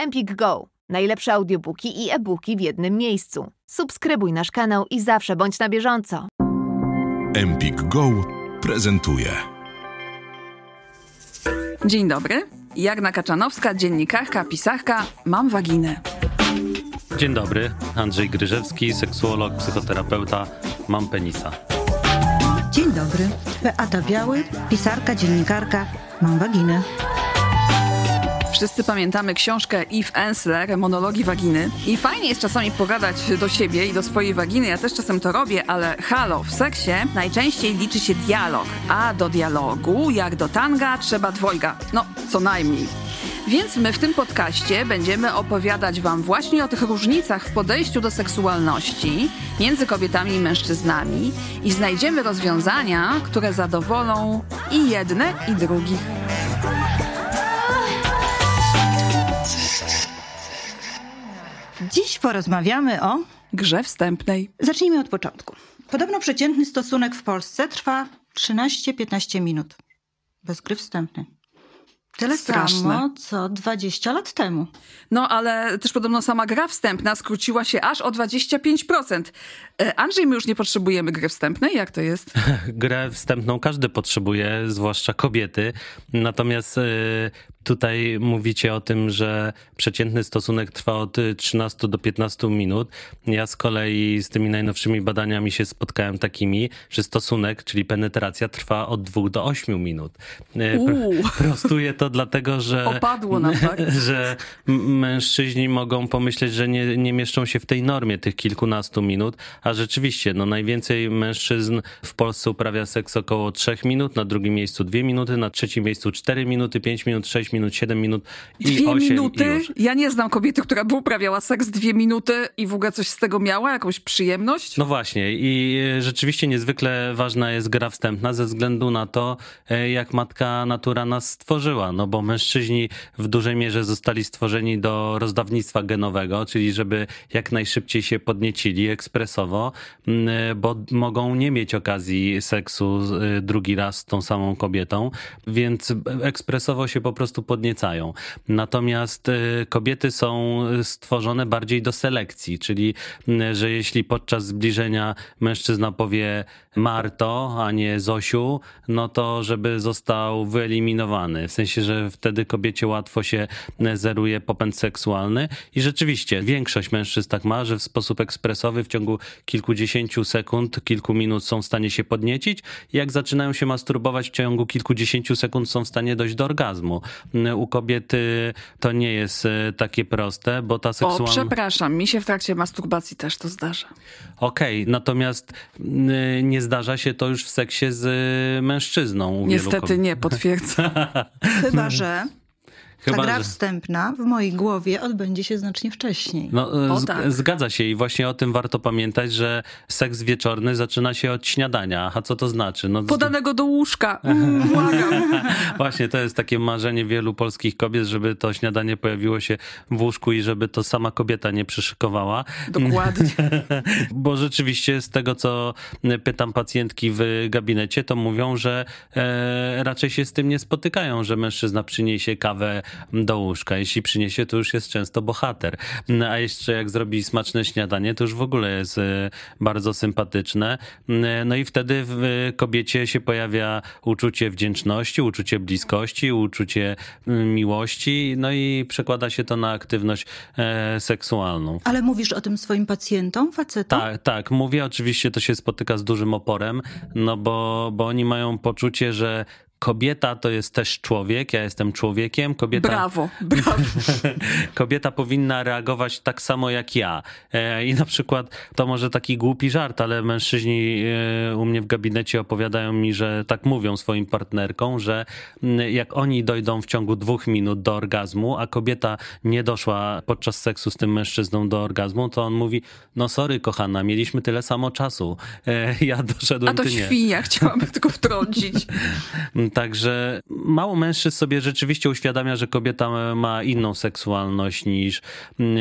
Empik Go. Najlepsze audiobooki i e-booki w jednym miejscu. Subskrybuj nasz kanał i zawsze bądź na bieżąco. Empik Go prezentuje. Dzień dobry. Jagna Kaczanowska, dziennikarka, pisarka. Mam waginę. Dzień dobry. Andrzej Gryżewski, seksuolog, psychoterapeuta. Mam penisa. Dzień dobry. Beata Biały, pisarka, dziennikarka. Mam waginę. Wszyscy pamiętamy książkę Eve Ensler, Monologi Waginy. I fajnie jest czasami pogadać do siebie i do swojej waginy. Ja też czasem to robię, ale halo, w seksie najczęściej liczy się dialog. A do dialogu, jak do tanga, trzeba dwojga. No, co najmniej. Więc my w tym podcaście będziemy opowiadać Wam właśnie o tych różnicach w podejściu do seksualności między kobietami i mężczyznami i znajdziemy rozwiązania, które zadowolą i jedne, i drugich. Dziś porozmawiamy o grze wstępnej. Zacznijmy od początku. Podobno przeciętny stosunek w Polsce trwa 13-15 minut. Bez gry wstępnej. Tyle Straszne. samo, co 20 lat temu. No, ale też podobno sama gra wstępna skróciła się aż o 25%. E, Andrzej, my już nie potrzebujemy gry wstępnej, jak to jest? Grę wstępną każdy potrzebuje, zwłaszcza kobiety. Natomiast e, tutaj mówicie o tym, że przeciętny stosunek trwa od 13 do 15 minut. Ja z kolei z tymi najnowszymi badaniami się spotkałem takimi, że stosunek, czyli penetracja trwa od 2 do 8 minut. E, Uuu. Prostuję to dlatego, że opadło nam tak. że mężczyźni mogą pomyśleć, że nie, nie mieszczą się w tej normie tych kilkunastu minut, a a rzeczywiście, no najwięcej mężczyzn w Polsce uprawia seks około 3 minut, na drugim miejscu 2 minuty, na trzecim miejscu 4 minuty, 5 minut, 6 minut, 7 minut i dwie 8 minuty? Ja nie znam kobiety, która by uprawiała seks 2 minuty i w ogóle coś z tego miała, jakąś przyjemność? No właśnie i e, rzeczywiście niezwykle ważna jest gra wstępna ze względu na to, e, jak matka natura nas stworzyła, no bo mężczyźni w dużej mierze zostali stworzeni do rozdawnictwa genowego, czyli żeby jak najszybciej się podniecili ekspresowo, Mm, bo mogą nie mieć okazji seksu y, drugi raz z tą samą kobietą, więc ekspresowo się po prostu podniecają. Natomiast y, kobiety są stworzone bardziej do selekcji, czyli mm, że jeśli podczas zbliżenia mężczyzna powie Marto, a nie Zosiu, no to żeby został wyeliminowany. W sensie, że wtedy kobiecie łatwo się mm, zeruje popęd seksualny i rzeczywiście większość mężczyzn tak ma, że w sposób ekspresowy w ciągu kilkudziesięciu sekund, kilku minut są w stanie się podniecić. Jak zaczynają się masturbować w ciągu kilkudziesięciu sekund, są w stanie dojść do orgazmu. U kobiety to nie jest e, takie proste, bo ta seksualność. O, przepraszam, mi się w trakcie masturbacji też to zdarza. Okej, okay, natomiast nie zdarza się to już w seksie z e, mężczyzną. Niestety nie, potwierdzam. Chyba, że Chyba, Ta gra że... wstępna w mojej głowie odbędzie się znacznie wcześniej. No, e, o, tak. Zgadza się i właśnie o tym warto pamiętać, że seks wieczorny zaczyna się od śniadania. A co to znaczy? No, Podanego do łóżka. Mm, właśnie, to jest takie marzenie wielu polskich kobiet, żeby to śniadanie pojawiło się w łóżku i żeby to sama kobieta nie przyszykowała. Dokładnie. Bo rzeczywiście z tego, co pytam pacjentki w gabinecie, to mówią, że e, raczej się z tym nie spotykają, że mężczyzna przyniesie kawę do łóżka. Jeśli przyniesie, to już jest często bohater. A jeszcze jak zrobi smaczne śniadanie, to już w ogóle jest e, bardzo sympatyczne. E, no i wtedy w e, kobiecie się pojawia uczucie wdzięczności, uczucie bliskości, uczucie miłości, no i przekłada się to na aktywność seksualną. Ale mówisz o tym swoim pacjentom, facetom? Tak, tak. Mówię, oczywiście to się spotyka z dużym oporem, no bo, bo oni mają poczucie, że kobieta to jest też człowiek, ja jestem człowiekiem. Kobieta, brawo, brawo. kobieta powinna reagować tak samo jak ja. E, I na przykład to może taki głupi żart, ale mężczyźni e, u mnie w gabinecie opowiadają mi, że tak mówią swoim partnerkom, że jak oni dojdą w ciągu dwóch minut do orgazmu, a kobieta nie doszła podczas seksu z tym mężczyzną do orgazmu, to on mówi, no sorry kochana, mieliśmy tyle samo czasu. E, ja doszedłem, A to ty nie. świnia, chciałam tylko wtrącić. Także mało mężczyzn sobie rzeczywiście uświadamia, że kobieta ma inną seksualność niż,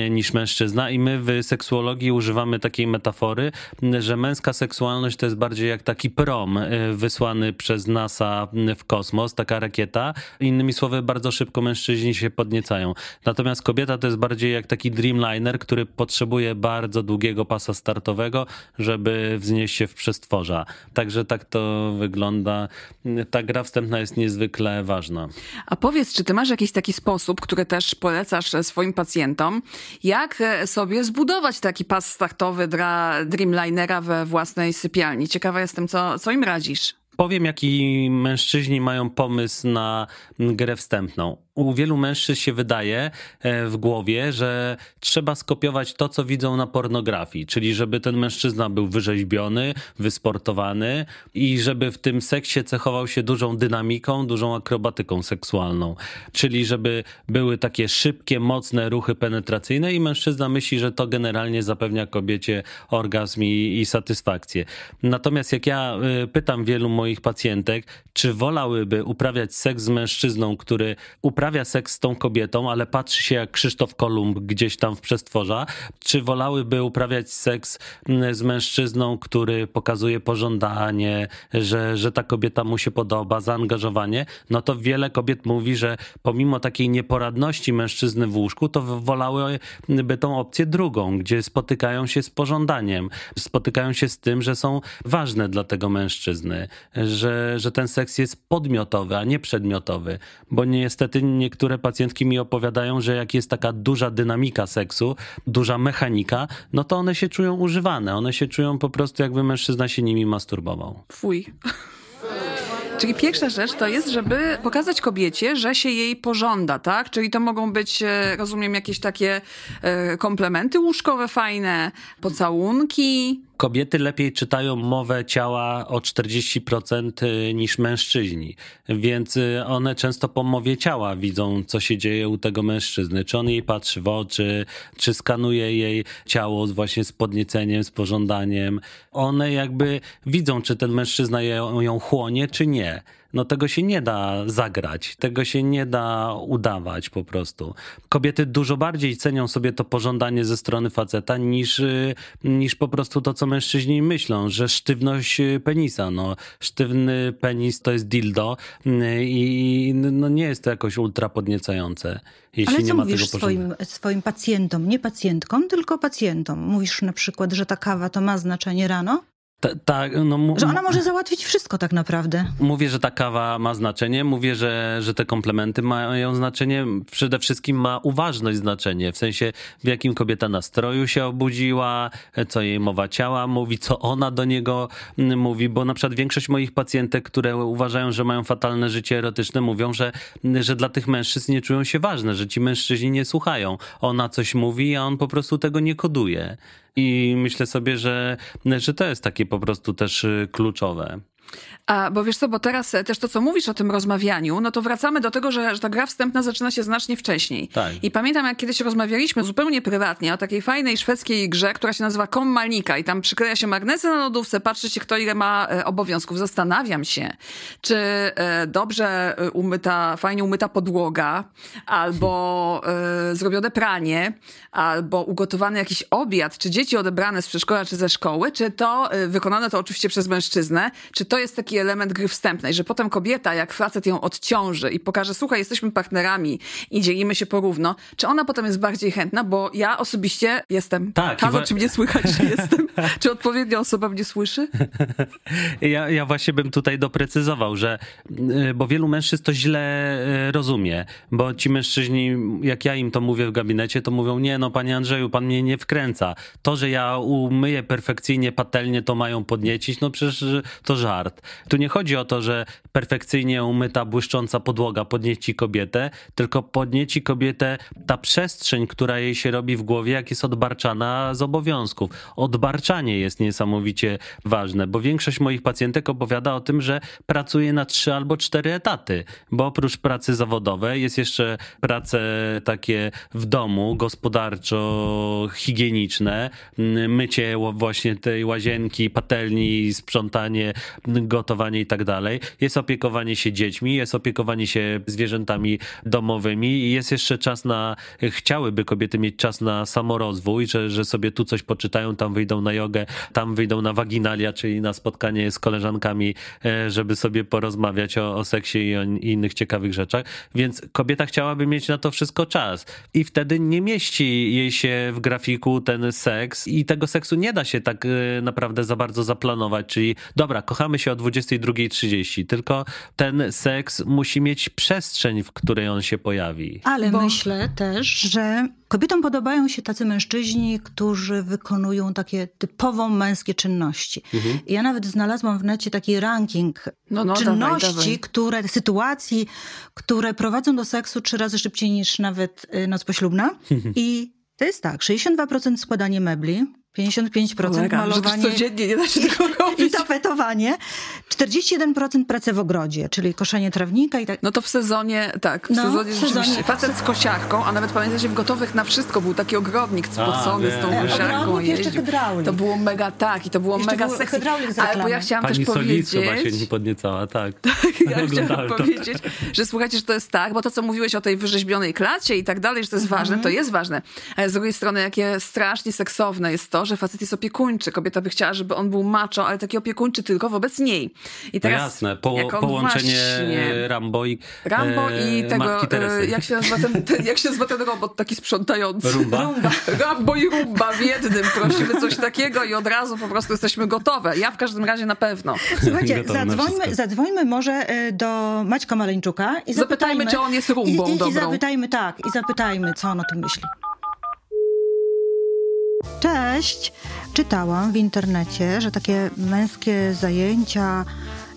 niż mężczyzna i my w seksuologii używamy takiej metafory, że męska seksualność to jest bardziej jak taki prom e, wysłany przez NASA w kosmos, taka rakieta. Innymi słowy, bardzo szybko mężczyźni się podniecają. Natomiast kobieta to jest bardziej jak taki dreamliner, który potrzebuje bardzo długiego pasa startowego, żeby wznieść się w przestworza. Także tak to wygląda ta gra w następna jest niezwykle ważna. A powiedz, czy ty masz jakiś taki sposób, który też polecasz e, swoim pacjentom, jak e, sobie zbudować taki pas startowy dla Dreamlinera we własnej sypialni? Ciekawa jestem, co, co im radzisz? Powiem, jaki mężczyźni mają pomysł na grę wstępną u wielu mężczyzn się wydaje e, w głowie, że trzeba skopiować to, co widzą na pornografii, czyli żeby ten mężczyzna był wyrzeźbiony, wysportowany i żeby w tym seksie cechował się dużą dynamiką, dużą akrobatyką seksualną, czyli żeby były takie szybkie, mocne ruchy penetracyjne i mężczyzna myśli, że to generalnie zapewnia kobiecie orgazm i, i satysfakcję. Natomiast jak ja e, pytam wielu moich pacjentek, czy wolałyby uprawiać seks z mężczyzną, który uprawia uprawia seks z tą kobietą, ale patrzy się jak Krzysztof Kolumb gdzieś tam w przestworza, czy wolałyby uprawiać seks mm, z mężczyzną, który pokazuje pożądanie, że, że ta kobieta mu się podoba, zaangażowanie, no to wiele kobiet mówi, że pomimo takiej nieporadności mężczyzny w łóżku, to wolałyby tą opcję drugą, gdzie spotykają się z pożądaniem, spotykają się z tym, że są ważne dla tego mężczyzny, że, że ten seks jest podmiotowy, a nie przedmiotowy, bo niestety niektóre pacjentki mi opowiadają, że jak jest taka duża dynamika seksu, duża mechanika, no to one się czują używane. One się czują po prostu, jakby mężczyzna się nimi masturbował. Fuj. Czyli pierwsza rzecz to jest, żeby pokazać kobiecie, że się jej pożąda, tak? Czyli to mogą być, e, rozumiem, jakieś takie e, komplementy łóżkowe fajne, pocałunki, Kobiety lepiej czytają mowę ciała o 40% y, niż mężczyźni, więc y, one często po mowie ciała widzą, co się dzieje u tego mężczyzny. Czy on jej patrzy w oczy, czy skanuje jej ciało właśnie z podnieceniem, z pożądaniem. One jakby widzą, czy ten mężczyzna ją, ją chłonie, czy nie no tego się nie da zagrać, tego się nie da udawać po prostu. Kobiety dużo bardziej cenią sobie to pożądanie ze strony faceta niż, y, niż po prostu to, co mężczyźni myślą, że sztywność y, penisa, no sztywny penis to jest dildo y, i no nie jest to jakoś ultra podniecające. Jeśli Ale co nie ma mówisz tego swoim, swoim pacjentom, nie pacjentkom, tylko pacjentom? Mówisz na przykład, że ta kawa to ma znaczenie rano? Ta, ta, no, że ona może załatwić wszystko tak naprawdę. Mówię, że ta kawa ma znaczenie, mówię, że, że te komplementy mają znaczenie. Przede wszystkim ma uważność znaczenie, w sensie w jakim kobieta nastroju się obudziła, co jej mowa ciała mówi, co ona do niego mówi, bo na przykład większość moich pacjentek, które uważają, że mają fatalne życie erotyczne, mówią, że, że dla tych mężczyzn nie czują się ważne, że ci mężczyźni nie słuchają. Ona coś mówi, a on po prostu tego nie koduje. I myślę sobie, że, że to jest takie po prostu też y, kluczowe. A, bo wiesz co, bo teraz e, też to, co mówisz o tym rozmawianiu, no to wracamy do tego, że, że ta gra wstępna zaczyna się znacznie wcześniej. Tak. I pamiętam, jak kiedyś rozmawialiśmy zupełnie prywatnie o takiej fajnej szwedzkiej grze, która się nazywa Kom i tam przykleja się magnesy na lodówce, patrzy się, kto ile ma e, obowiązków. Zastanawiam się, czy e, dobrze umyta, fajnie umyta podłoga, albo zrobione pranie, albo ugotowany jakiś obiad, czy dzieci odebrane z przedszkola, czy ze szkoły, czy to, wykonane to oczywiście przez mężczyznę, czy to jest taki element gry wstępnej, że potem kobieta, jak facet ją odciąży i pokaże, słuchaj, jesteśmy partnerami i dzielimy się porówno, czy ona potem jest bardziej chętna, bo ja osobiście jestem. Tak. Halo, czy mnie słychać, czy jestem? czy odpowiednia osoba mnie słyszy? ja, ja właśnie bym tutaj doprecyzował, że, y, bo wielu mężczyzn to źle y, rozumie, bo ci mężczyźni, jak ja im to mówię w gabinecie, to mówią, nie no, panie Andrzeju, pan mnie nie wkręca. To, że ja umyję perfekcyjnie, patelnie, to mają podniecić, no przecież to żart. Tu nie chodzi o to, że perfekcyjnie umyta, błyszcząca podłoga podnieci kobietę, tylko podnieci kobietę ta przestrzeń, która jej się robi w głowie, jak jest odbarczana z obowiązków. Odbarczanie jest niesamowicie ważne, bo większość moich pacjentek opowiada o tym, że pracuje na trzy albo cztery etaty, bo oprócz pracy zawodowej jest jeszcze prace takie w domu, gospodarczo-higieniczne, mycie właśnie tej łazienki, patelni, sprzątanie gotowanie i tak dalej. Jest opiekowanie się dziećmi, jest opiekowanie się zwierzętami domowymi i jest jeszcze czas na, chciałyby kobiety mieć czas na samorozwój, że, że sobie tu coś poczytają, tam wyjdą na jogę, tam wyjdą na waginalia, czyli na spotkanie z koleżankami, e, żeby sobie porozmawiać o, o seksie i, o, innych ciekawych rzeczach. Więc kobieta chciałaby mieć na to wszystko czas i wtedy nie mieści jej się w grafiku ten seks i tego seksu nie da się tak e, naprawdę za bardzo zaplanować, czyli dobra, kochamy się o 22.30, tylko ten seks musi mieć przestrzeń, w której on się pojawi. Ale Bo myślę też, że kobietom podobają się tacy mężczyźni, którzy wykonują takie typowo męskie czynności. Mhm. Ja nawet znalazłam w necie taki ranking no, no, czynności, dawaj, dawaj. które, sytuacji, które prowadzą do seksu trzy razy szybciej niż nawet y, noc poślubna. I to jest tak, 62% składanie mebli, 55% Ulega, malowanie. codziennie nie da się tego robić. I tapetowanie. 41% pracy w ogrodzie, czyli koszenie trawnika i tak. No to w sezonie, tak, w no, sezonie, w sezonie Facet z kosiarką, a nawet pamiętacie, w Gotowych na Wszystko był taki ogrodnik spocony z tą e, kosiarką. jeszcze hydraulik. To było mega tak i to było jeszcze mega było sexy. Ale bo ja chciałam Pani też powiedzieć... chyba się nie podniecała, tak. tak ja chciałam to. powiedzieć, że słuchajcie, że to jest tak, bo to, co mówiłeś o tej wyrzeźbionej klacie i tak dalej, że to jest ważne, to mhm. jest ważne. Ale z drugiej strony, jakie strasznie seksowne jest to, że facet jest opiekuńczy, kobieta by chciała, żeby on był macho, ale taki opiekuńczy tylko wobec niej. I no teraz, no jasne, po, połączenie właśnie, e, Rambo i e, Rambo i tego, e, jak się, nazywa ten, ten, jak się nazywa ten robot taki sprzątający? Rumba. Rumba. Rambo i Rumba w jednym. Prosimy coś takiego i od razu po prostu jesteśmy gotowe. Ja w każdym razie na pewno. Słuchajcie, zadzwonimy zadzwońmy może do Maćka Maleńczuka i zapytajmy, zapytajmy czy on jest Rumbą I, i, i zapytajmy, tak, i zapytajmy, co on o tym myśli. Cześć! Czytałam w internecie, że takie męskie zajęcia,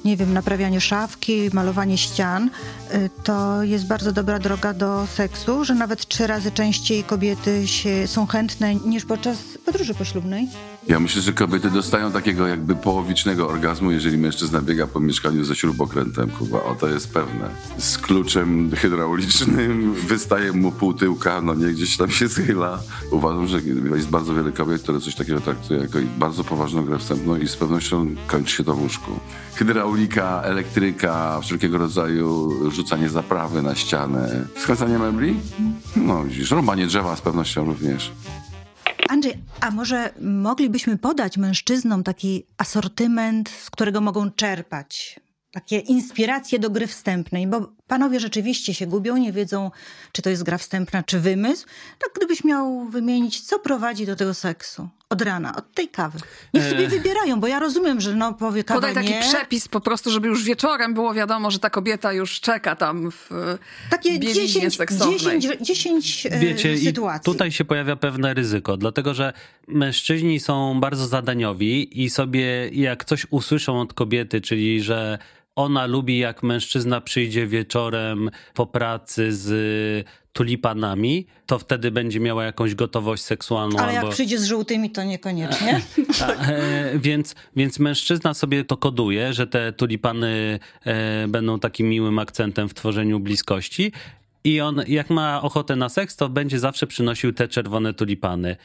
nie wiem, naprawianie szafki, malowanie ścian, y, to jest bardzo dobra droga do seksu, że nawet trzy razy częściej kobiety się, są chętne niż podczas podróży poślubnej. Ja myślę, że kobiety dostają takiego jakby połowicznego orgazmu, jeżeli mężczyzna biega po mieszkaniu ze śrubokrętem, Kuba. O, to jest pewne. Z kluczem hydraulicznym wystaje mu pół tyłka, no nie, gdzieś tam się schyla. Uważam, że jest bardzo wiele kobiet, które coś takiego traktują jako bardzo poważną grę wstępną i z pewnością kończy się to w łóżku. Hydraulika, elektryka, wszelkiego rodzaju rzucanie zaprawy na ścianę. Skręcanie mebli? No widzisz, rąbanie drzewa z pewnością również. Andrzej, a może moglibyśmy podać mężczyznom taki asortyment, z którego mogą czerpać? Takie inspiracje do gry wstępnej, bo panowie rzeczywiście się gubią, nie wiedzą, czy to jest gra wstępna, czy wymysł. Tak gdybyś miał wymienić, co prowadzi do tego seksu od rana, od tej kawy. Niech sobie e. wybierają, bo ja rozumiem, że no powie kawa Podaj taki nie. przepis po prostu, żeby już wieczorem było wiadomo, że ta kobieta już czeka tam w Takie 10, 10, 10 Wiecie, sytuacji. tutaj się pojawia pewne ryzyko, dlatego że mężczyźni są bardzo zadaniowi i sobie jak coś usłyszą od kobiety, czyli że ona lubi, jak mężczyzna przyjdzie wieczorem po pracy z tulipanami, to wtedy będzie miała jakąś gotowość seksualną. Ale albo... jak przyjdzie z żółtymi, to niekoniecznie. A, tak, e, więc, więc mężczyzna sobie to koduje, że te tulipany e, będą takim miłym akcentem w tworzeniu bliskości. I on, jak ma ochotę na seks, to będzie zawsze przynosił te czerwone tulipany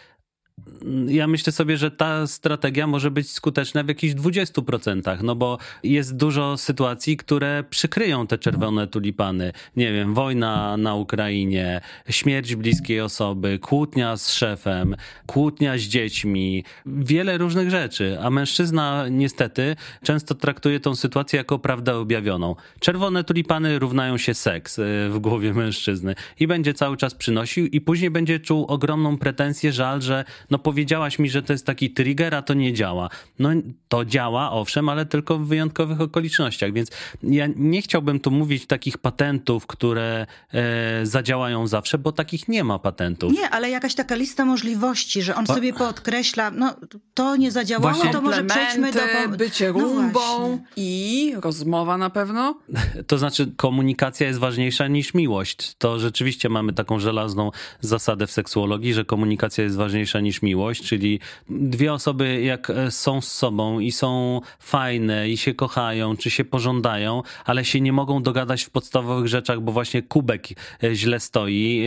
ja myślę sobie, że ta strategia może być skuteczna w jakichś 20%, no bo jest dużo sytuacji, które przykryją te czerwone tulipany. Nie wiem, wojna na Ukrainie, śmierć bliskiej osoby, kłótnia z szefem, kłótnia z dziećmi, wiele różnych rzeczy. A mężczyzna niestety często traktuje tą sytuację jako prawdę objawioną. Czerwone tulipany równają się seks e, w głowie mężczyzny i będzie cały czas przynosił i później będzie czuł ogromną pretensję, żal, że no powiedziałaś mi, że to jest taki trigger, a to nie działa. No to działa, owszem, ale tylko w wyjątkowych okolicznościach, więc ja nie chciałbym tu mówić takich patentów, które e, zadziałają zawsze, bo takich nie ma patentów. Nie, ale jakaś taka lista możliwości, że on bo... sobie podkreśla, no to nie zadziałało, Właśnie to może przejdźmy do... bycie no rumbą no i rozmowa na pewno. To znaczy komunikacja jest ważniejsza niż miłość. To rzeczywiście mamy taką żelazną zasadę w seksuologii, że komunikacja jest ważniejsza niż niż miłość, czyli dwie osoby jak e, są z sobą i są fajne i się kochają, czy się pożądają, ale się nie mogą dogadać w podstawowych rzeczach, bo właśnie kubek e, źle stoi,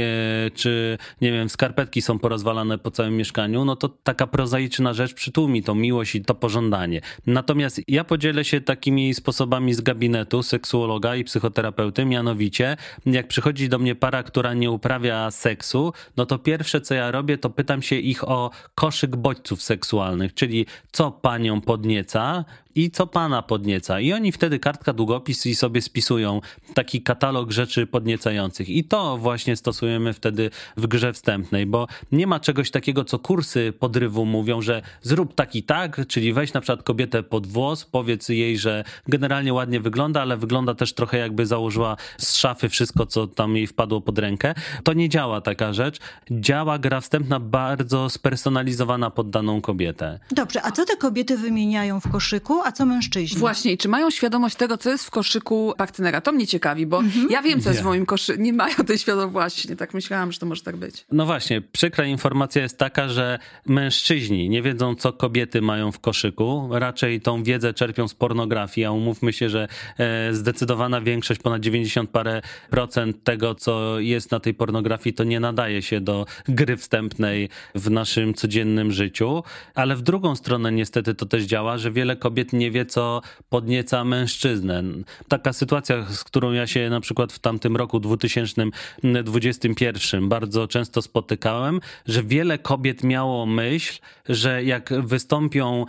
e, czy nie wiem, skarpetki są porozwalane po całym mieszkaniu, no to taka prozaiczna rzecz przytłumi tą miłość i to pożądanie. Natomiast ja podzielę się takimi sposobami z gabinetu seksuologa i psychoterapeuty, mianowicie jak przychodzi do mnie para, która nie uprawia seksu, no to pierwsze co ja robię, to pytam się ich o koszyk bodźców seksualnych, czyli co panią podnieca, i co pana podnieca. I oni wtedy kartka, długopis i sobie spisują taki katalog rzeczy podniecających. I to właśnie stosujemy wtedy w grze wstępnej, bo nie ma czegoś takiego, co kursy podrywu mówią, że zrób tak i tak, czyli weź na przykład kobietę pod włos, powiedz jej, że generalnie ładnie wygląda, ale wygląda też trochę jakby założyła z szafy wszystko, co tam jej wpadło pod rękę. To nie działa taka rzecz. Działa gra wstępna bardzo spersonalizowana pod daną kobietę. Dobrze, a co te kobiety wymieniają w koszyku? a co mężczyźni. Właśnie, i czy mają świadomość tego, co jest w koszyku partnera? To mnie ciekawi, bo mhm. ja wiem, co jest w moim koszyku. Nie mają tej świadomości. Właśnie, tak myślałam, że to może tak być. No właśnie, przykra informacja jest taka, że mężczyźni nie wiedzą, co kobiety mają w koszyku. Raczej tą wiedzę czerpią z pornografii, a umówmy się, że e, zdecydowana większość, ponad 90 parę procent tego, co jest na tej pornografii, to nie nadaje się do gry wstępnej w naszym codziennym życiu. Ale w drugą stronę niestety to też działa, że wiele kobiet nie wie, co podnieca mężczyznę. Taka sytuacja, z którą ja się na przykład w tamtym roku 2021 bardzo często spotykałem, że wiele kobiet miało myśl, że jak wystąpią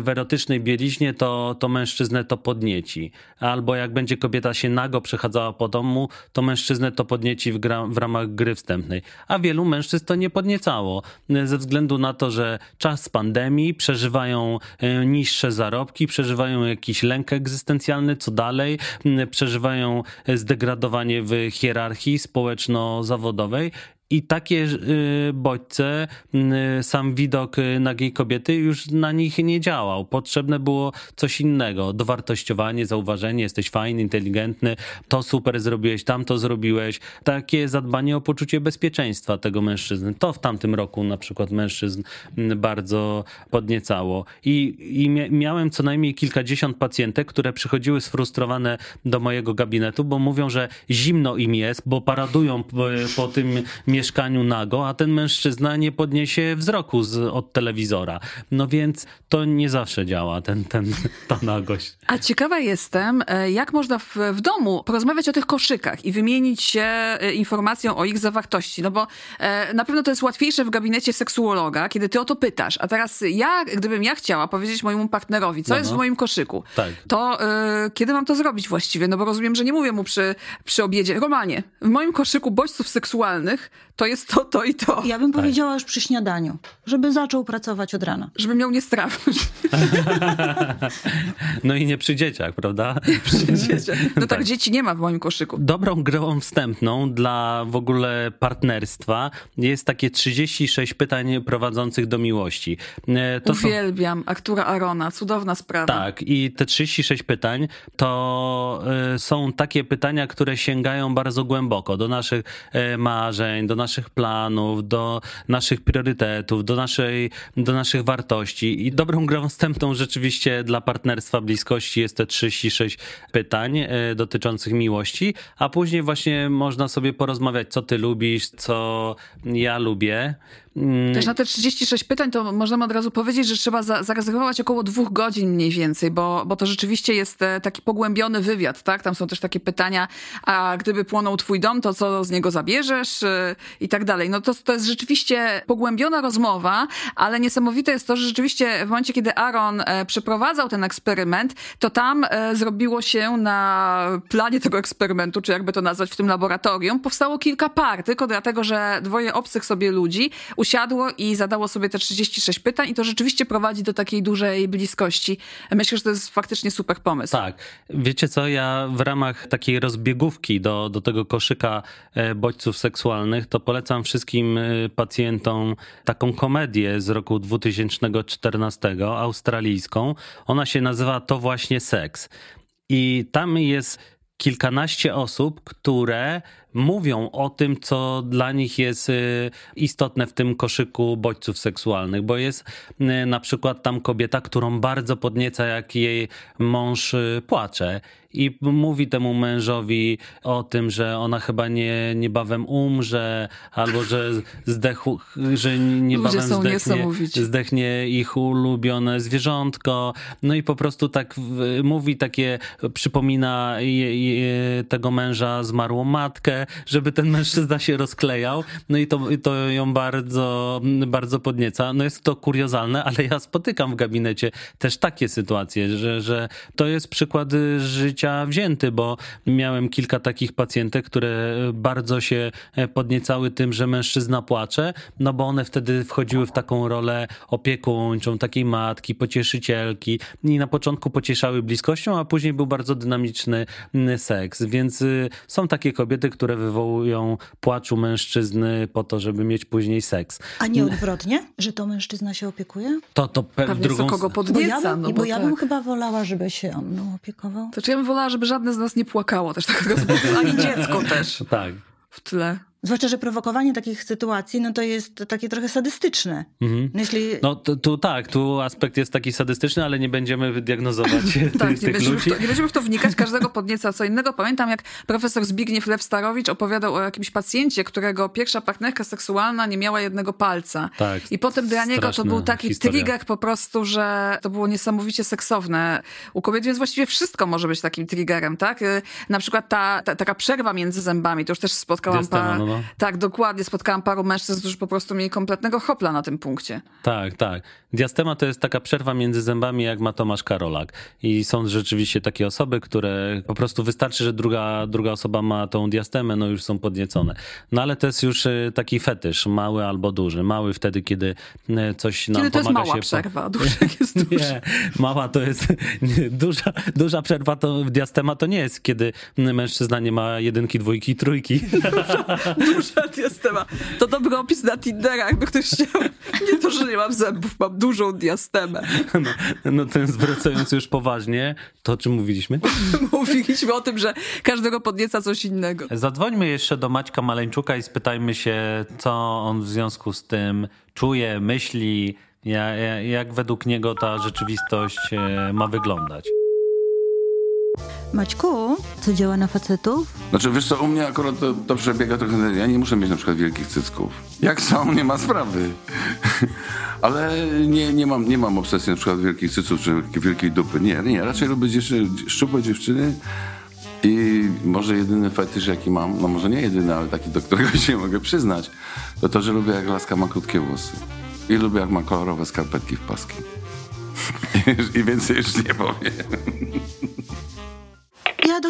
w erotycznej bieliźnie, to, to mężczyznę to podnieci. Albo jak będzie kobieta się nago przechadzała po domu, to mężczyznę to podnieci w, gra, w ramach gry wstępnej. A wielu mężczyzn to nie podniecało, ze względu na to, że czas pandemii przeżywają e, niższe zarobki, przeżywają jakiś lęk egzystencjalny, co dalej, mm, przeżywają zdegradowanie w hierarchii społeczno-zawodowej i takie y, bodźce, y, sam widok y, nagiej kobiety już na nich nie działał. Potrzebne było coś innego. Dowartościowanie, zauważenie, jesteś fajny, inteligentny, to super zrobiłeś, tamto zrobiłeś. Takie zadbanie o poczucie bezpieczeństwa tego mężczyzny. To w tamtym roku na przykład mężczyzn mm, bardzo podniecało. I, i miałem co najmniej kilkadziesiąt pacjentek, które przychodziły sfrustrowane do mojego gabinetu, bo mówią, że zimno im jest, bo paradują po, po tym mieszkaniu nago, a ten mężczyzna nie podniesie wzroku z, od telewizora. No więc to nie zawsze działa, ten, ten, ta nagość. A ciekawa jestem, e, jak można w, w domu porozmawiać o tych koszykach i wymienić się e, informacją o ich zawartości, no bo e, na pewno to jest łatwiejsze w gabinecie seksuologa, kiedy ty o to pytasz, a teraz ja, gdybym ja chciała powiedzieć mojemu partnerowi, co no jest no. w moim koszyku, tak. to kiedy mam to zrobić właściwie? No bo rozumiem, że nie mówię mu przy, przy obiedzie, Romanie, w moim koszyku bodźców seksualnych to jest to, to i to. Ja bym tak. powiedziała już przy śniadaniu, żeby zaczął pracować od rana. Żeby miał nie niestrafność. no i nie przy dzieciach, prawda? Przy dzieciach. No tak, tak, dzieci nie ma w moim koszyku. Dobrą grą wstępną dla w ogóle partnerstwa jest takie 36 pytań prowadzących do miłości. E, to Uwielbiam. Są... Aktura Arona, cudowna sprawa. Tak, i te 36 pytań to e, są takie pytania, które sięgają bardzo głęboko do naszych e, marzeń, do naszych naszych planów, do naszych priorytetów, do, naszej, do naszych wartości. I dobrą grą wstępną rzeczywiście dla partnerstwa bliskości jest te 36 pytań e, dotyczących miłości, a później właśnie można sobie porozmawiać, co ty lubisz, co ja lubię. Też mm. na te 36 pytań to możemy od razu powiedzieć, że trzeba zarezerwować około dwóch godzin mniej więcej, bo, bo to rzeczywiście jest e, taki pogłębiony wywiad, tak? Tam są też takie pytania, a gdyby płonął twój dom, to co z niego zabierzesz e, i tak dalej. No to, to jest rzeczywiście pogłębiona rozmowa, ale niesamowite jest to, że rzeczywiście w momencie, kiedy Aaron e, przeprowadzał ten eksperyment, to tam zrobiło się na planie tego eksperymentu, czy jakby to nazwać w tym laboratorium, powstało kilka par, tylko dlatego, że dwoje obcych sobie ludzi usiadło i zadało sobie te 36 pytań i to rzeczywiście prowadzi do takiej dużej bliskości. Myślę, że to jest faktycznie super pomysł. Tak. Wiecie co, ja w ramach takiej rozbiegówki do, do tego koszyka e, bodźców seksualnych, to polecam wszystkim e, pacjentom taką komedię z roku 2014, australijską. Ona się nazywa To właśnie seks. I tam jest kilkanaście osób, które mówią o tym, co dla nich jest y, istotne w tym koszyku bodźców seksualnych, bo jest y, na przykład tam kobieta, którą bardzo podnieca, jak jej mąż y, płacze i mówi temu mężowi o tym, że ona chyba nie, niebawem umrze, albo że zdechł, że niebawem zdechnie, zdechnie ich ulubione zwierzątko. No i po prostu tak mówi takie, przypomina je, je, tego męża zmarłą matkę żeby ten mężczyzna się rozklejał, no i to, i to ją bardzo, bardzo podnieca. No jest to kuriozalne, ale ja spotykam w gabinecie też takie sytuacje, że, że to jest przykład życia wzięty, bo miałem kilka takich pacjentek, które bardzo się podniecały tym, że mężczyzna płacze, no bo one wtedy wchodziły w taką rolę opiekuńczą, takiej matki, pocieszycielki i na początku pocieszały bliskością, a później był bardzo dynamiczny seks, więc y, są takie kobiety, które wywołują płaczu mężczyzny po to, żeby mieć później seks. A nie odwrotnie? Że to mężczyzna się opiekuje? To, to Pewnie drugą... kogo podnieca. Bo ja bym, no bo bo ja tak. bym tak. chyba wolała, żeby się on no, opiekował. To znaczy ja bym wolała, żeby żadne z nas nie płakało też tak, ani dziecko też. Tak. W tle. Zwłaszcza, że prowokowanie takich sytuacji, no to jest takie trochę sadystyczne. Mhm. No, jeśli... no tu, tu, tak, tu aspekt jest taki sadystyczny, ale nie będziemy diagnozować tak, tych, nie tych ludzi. To, nie będziemy w to wnikać, każdego podnieca co innego. Pamiętam, jak profesor Zbigniew Lew-Starowicz opowiadał o jakimś pacjencie, którego pierwsza partnerka seksualna nie miała jednego palca. Tak, I potem dla niego to był taki historia. trigger po prostu, że to było niesamowicie seksowne u kobiet, więc właściwie wszystko może być takim triggerem, tak? Y, na przykład ta, ta taka przerwa między zębami, to już też spotkałam parę. no, no. No. Tak, dokładnie. Spotkałam paru mężczyzn, którzy po prostu mieli kompletnego hopla na tym punkcie. Tak, tak. Diastema to jest taka przerwa między zębami, jak ma Tomasz Karolak. I są rzeczywiście takie osoby, które po prostu wystarczy, że druga, druga osoba ma tą diastemę, no już są podniecone. No ale to jest już y, taki fetysz, mały albo duży. Mały wtedy, kiedy y, coś nam kiedy to pomaga jest mała się... przerwa, duża jest duża. Nie, mała to jest... duża, duża przerwa to diastema to nie jest, kiedy mężczyzna nie ma jedynki, dwójki, trójki. Duża diastema. To dobry opis na Tindera, jakby ktoś chciał. Nie to, że nie mam zębów, mam dużą diastemę. No, no ten zwracając już poważnie, to o czym mówiliśmy? mówiliśmy o tym, że każdego podnieca coś innego. Zadzwońmy jeszcze do Maćka Maleńczuka i spytajmy się, co on w związku z tym czuje, myśli, jak według niego ta rzeczywistość e, ma wyglądać. Maćku, co działa na facetów? Znaczy, wiesz co, u mnie akurat to, to przebiega trochę... Ja nie muszę mieć na przykład wielkich cycków. Jak są, nie ma sprawy. Ale nie, nie, mam, nie mam obsesji na przykład wielkich cyców czy wielkiej dupy. Nie, nie. Raczej lubię dziewczyny, szczupłe dziewczyny i może jedyny fetysz, jaki mam, no może nie jedyny, ale taki, do którego się mogę przyznać, to to, że lubię, jak laska ma krótkie włosy. I lubię, jak ma kolorowe skarpetki w paski. I więcej już nie powiem.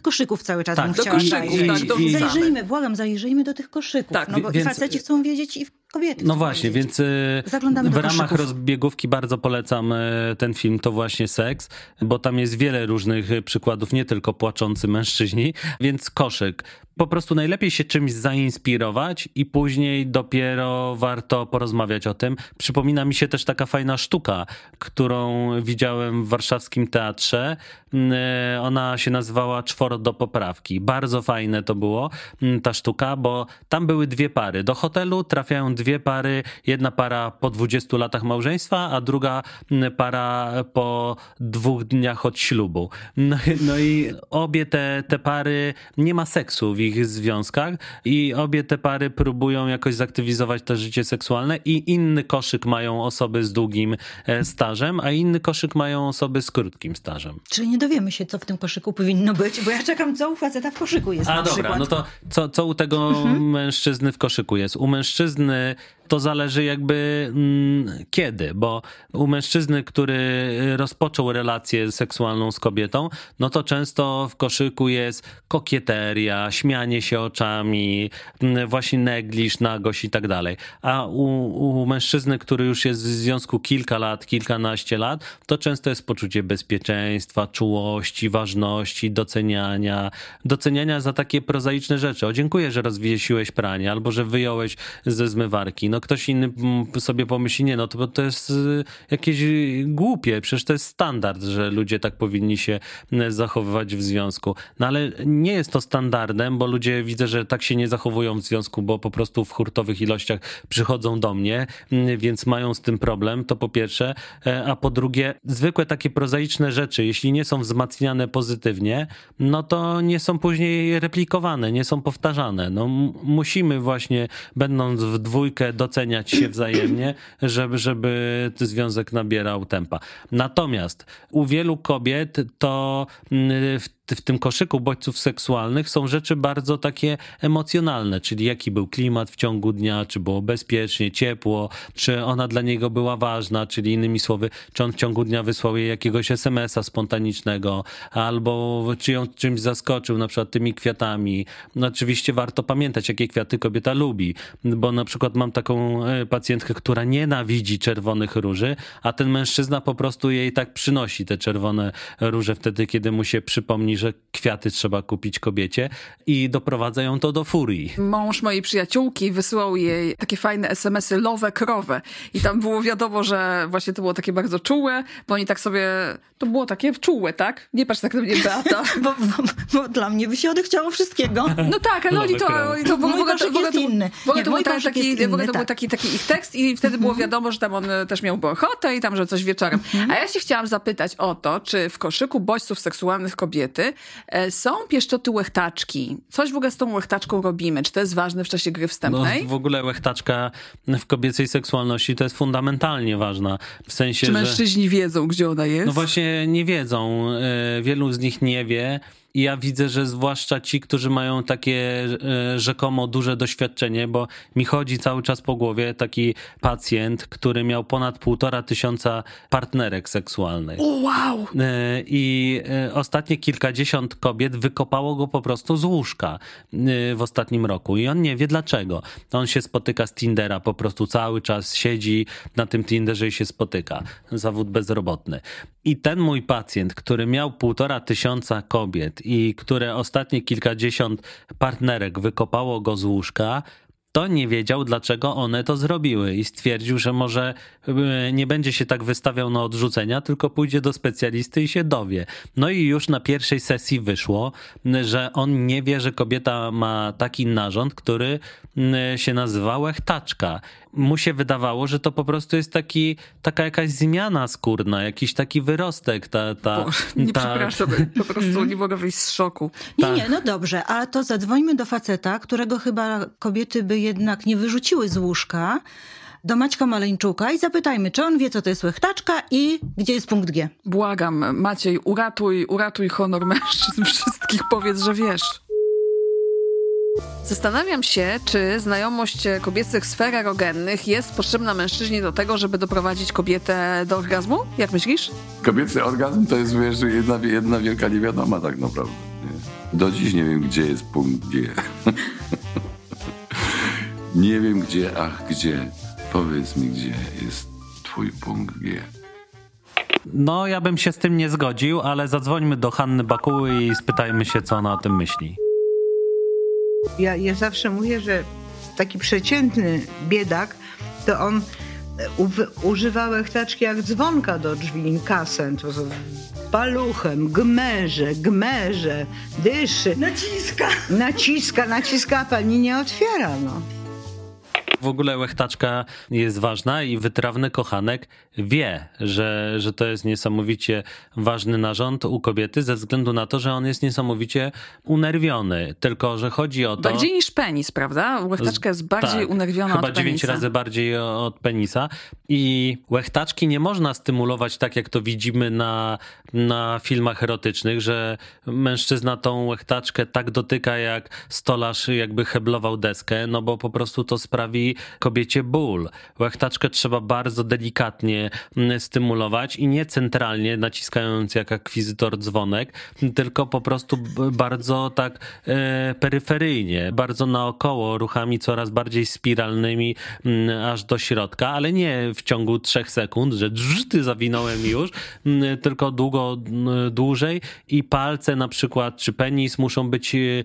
tych koszyków cały czas tak, do koszyków, Tak, do zajrzyjmy, błagam, zajrzyjmy do tych koszyków, tak, no bo więc, i faceci chcą wiedzieć i kobiety No właśnie, wiedzieć. więc e, Zaglądamy w ramach rozbiegówki bardzo polecam e, ten film To właśnie seks, bo tam jest wiele różnych e, przykładów, nie tylko płaczący mężczyźni, więc koszyk. Po prostu najlepiej się czymś zainspirować i później dopiero warto porozmawiać o tym. Przypomina mi się też taka fajna sztuka, którą widziałem w warszawskim teatrze. Mm, ona się nazywała Czworo do poprawki. Bardzo fajne to było, mm, ta sztuka, bo tam były dwie pary. Do hotelu trafiają dwie pary, jedna para po 20 latach małżeństwa, a druga mm, para po dwóch dniach od ślubu. No, no i obie te, te pary, nie ma seksu w ich związkach i obie te pary próbują jakoś zaktywizować to życie seksualne i inny koszyk mają osoby z długim e, stażem, a inny koszyk mają osoby z krótkim stażem. Czyli nie dowiemy się, co w tym koszyku powinno być, bo ja czekam, co u faceta w koszyku jest. A dobra, przykład. no to co, co u tego mhm. mężczyzny w koszyku jest? U mężczyzny to zależy jakby mm, kiedy, bo u mężczyzny, który rozpoczął relację seksualną z kobietą, no to często w koszyku jest kokieteria, śmianie się oczami, mm, właśnie neglisz, nagość i tak dalej. A u, u mężczyzny, który już jest w związku kilka lat, kilkanaście lat, to często jest poczucie bezpieczeństwa, czułości, ważności, doceniania, doceniania za takie prozaiczne rzeczy. O, dziękuję, że rozwiesiłeś pranie albo że wyjąłeś ze zmywarki. No ktoś inny sobie pomyśli, nie, no to, to jest y, jakieś głupie, przecież to jest standard, że ludzie tak powinni się zachowywać w związku. No ale nie jest to standardem, bo ludzie widzę, że tak się nie zachowują w związku, bo po prostu w hurtowych ilościach przychodzą do mnie, więc mają z tym problem, to po pierwsze, e, a po drugie, zwykłe takie prozaiczne rzeczy, jeśli nie są wzmacniane pozytywnie, no to nie są później replikowane, nie są powtarzane. No musimy właśnie, będąc w dwójkę, do doceniać się wzajemnie, żeby, żeby związek nabierał tempa. Natomiast u wielu kobiet to mm, w w tym koszyku bodźców seksualnych są rzeczy bardzo takie emocjonalne, czyli jaki był klimat w ciągu dnia, czy było bezpiecznie, ciepło, czy ona dla niego była ważna, czyli innymi słowy, czy on w ciągu dnia wysłał jej jakiegoś SMS-a spontanicznego, albo czy ją czymś zaskoczył, na przykład tymi kwiatami. No, oczywiście warto pamiętać, jakie kwiaty kobieta lubi, bo na przykład mam taką e, pacjentkę, która nienawidzi czerwonych róży, a ten mężczyzna po prostu jej tak przynosi te czerwone róże wtedy, kiedy mu się przypomni, że kwiaty trzeba kupić kobiecie i doprowadza ją to do furii. Mąż mojej przyjaciółki wysyłał jej takie fajne SMSy lowe krowe i tam było wiadomo, że właśnie to było takie bardzo czułe, bo oni tak sobie, to było takie czułe, tak? Nie patrz tak na mnie Beata. bo, bo, bo dla mnie by się odechciało wszystkiego. No tak, ale oni to, to bo mój Nie, był taki, inny, w ogóle to tak. był taki, taki ich tekst i wtedy było mhm. wiadomo, że tam on też miał ochotę i tam, że coś wieczorem. Mhm. A ja się chciałam zapytać o to, czy w koszyku bodźców seksualnych kobiety E, są pieszczoty łechtaczki. Coś w ogóle z tą łechtaczką robimy. Czy to jest ważne w czasie gry wstępnej? No, w ogóle łechtaczka w kobiecej seksualności to jest fundamentalnie ważna. W sensie, Czy mężczyźni że... wiedzą, gdzie ona jest? No właśnie nie wiedzą. E, wielu z nich nie wie. I ja widzę, że zwłaszcza ci, którzy mają takie e, rzekomo duże doświadczenie, bo mi chodzi cały czas po głowie taki pacjent, który miał ponad półtora tysiąca partnerek seksualnych. Wow! E, I e, ostatnie kilkadziesiąt kobiet wykopało go po prostu z łóżka w ostatnim roku i on nie wie dlaczego. On się spotyka z Tindera, po prostu cały czas siedzi na tym Tinderze i się spotyka. Zawód bezrobotny. I ten mój pacjent, który miał półtora tysiąca kobiet i które ostatnie kilkadziesiąt partnerek wykopało go z łóżka, to nie wiedział, dlaczego one to zrobiły i stwierdził, że może e, nie będzie się tak wystawiał na odrzucenia, tylko pójdzie do specjalisty i się dowie. No i już na pierwszej sesji wyszło, że on nie wie, że kobieta ma taki narząd, który się nazywa łechtaczka mu się wydawało, że to po prostu jest taki, taka jakaś zmiana skórna, jakiś taki wyrostek. Ta, ta, Boże, nie ta... przepraszam, po prostu nie mogę wyjść z szoku. Nie, tak. nie, no dobrze, ale to zadzwońmy do faceta, którego chyba kobiety by jednak nie wyrzuciły z łóżka, do Maćka Maleńczuka i zapytajmy, czy on wie, co to jest łechtaczka i gdzie jest punkt G. Błagam, Maciej, uratuj, uratuj honor mężczyzn wszystkich, powiedz, że wiesz. Zastanawiam się, czy znajomość kobiecych sfer erogennych jest potrzebna mężczyźnie do tego, żeby doprowadzić kobietę do orgazmu? Jak myślisz? Kobiecy orgazm to jest wiesz, jedna, jedna wielka niewiadoma tak naprawdę. Nie? Do dziś nie wiem, gdzie jest punkt G. nie wiem gdzie, ach gdzie. Powiedz mi, gdzie jest twój punkt G. No, ja bym się z tym nie zgodził, ale zadzwońmy do Hanny Bakuły i spytajmy się, co ona o tym myśli. Ja, ja zawsze mówię, że taki przeciętny biedak, to on używał echtaczki jak dzwonka do drzwi, kasę, to z paluchem, gmerze, gmerze, dyszy. Naciska. Naciska, naciska, a pani nie otwiera, no. W ogóle łechtaczka jest ważna i wytrawny kochanek wie, że, że to jest niesamowicie ważny narząd u kobiety ze względu na to, że on jest niesamowicie unerwiony. Tylko, że chodzi o to... Bardziej niż penis, prawda? Łechtaczka jest bardziej tak, unerwiona chyba od Chyba razy bardziej od penisa. I łechtaczki nie można stymulować tak, jak to widzimy na, na filmach erotycznych, że mężczyzna tą łechtaczkę tak dotyka, jak stolarz jakby heblował deskę, no bo po prostu to sprawi kobiecie ból. Łechtaczkę trzeba bardzo delikatnie mm, stymulować i nie centralnie naciskając jak akwizytor dzwonek, tylko po prostu bardzo tak e, peryferyjnie, bardzo naokoło, ruchami coraz bardziej spiralnymi mm, aż do środka, ale nie w ciągu trzech sekund, że ty zawinąłem już, mm, tylko długo dłużej i palce na przykład, czy penis muszą być e,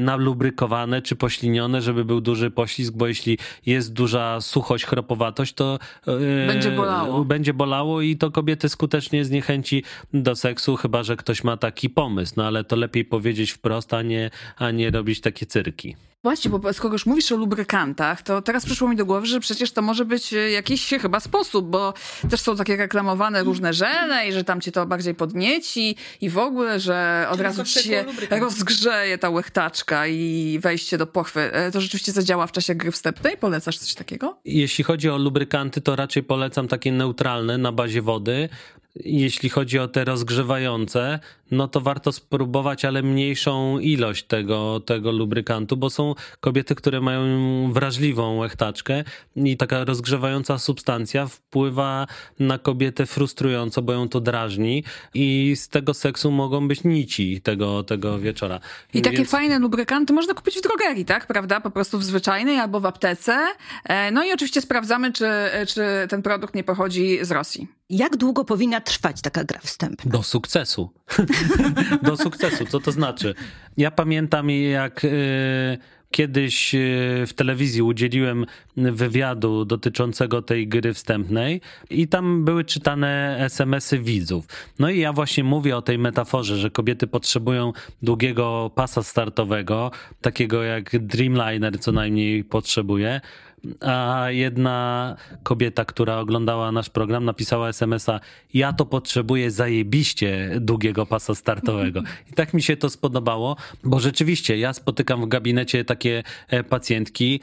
nalubrykowane, czy poślinione, żeby był duży poślizg, bo jeśli jest duża suchość, chropowatość, to e, będzie bolało. będzie bolało i to kobiety skutecznie zniechęci do seksu, chyba że ktoś ma taki pomysł. No ale to lepiej powiedzieć wprost, a nie, a nie robić takie cyrki. Właśnie, bo skoro już mówisz o lubrykantach, to teraz przyszło mi do głowy, że przecież to może być e, jakiś chyba sposób, bo też są takie reklamowane różne żele i że tam cię to bardziej podnieci i w ogóle, że od Czyli razu ci się rozgrzeje ta łechtaczka i wejście do pochwy. E, to rzeczywiście zadziała w czasie gry wstępnej? Polecasz coś takiego? Jeśli chodzi o lubrykanty, to raczej polecam takie neutralne na bazie wody. Jeśli chodzi o te rozgrzewające, no to warto spróbować, ale mniejszą ilość tego, tego lubrykantu, bo są kobiety, które mają wrażliwą łechtaczkę i taka rozgrzewająca substancja wpływa na kobietę frustrująco, bo ją to drażni i z tego seksu mogą być nici tego, tego wieczora. I takie Więc... fajne lubrykanty można kupić w drogerii, tak? Prawda? Po prostu w zwyczajnej albo w aptece. E, no i oczywiście sprawdzamy, czy, czy ten produkt nie pochodzi z Rosji. Jak długo powinna trwać taka gra wstępna? Do sukcesu. do sukcesu. Co to znaczy? Ja pamiętam, jak y, kiedyś y, w telewizji udzieliłem wywiadu dotyczącego tej gry wstępnej i tam były czytane SMS-y widzów. No i ja właśnie mówię o tej metaforze, że kobiety potrzebują długiego pasa startowego, takiego jak Dreamliner co najmniej potrzebuje a jedna kobieta, która oglądała nasz program, napisała SMS-a: Ja to potrzebuję zajebiście długiego pasa startowego. I tak mi się to spodobało, bo rzeczywiście ja spotykam w gabinecie takie e, pacjentki,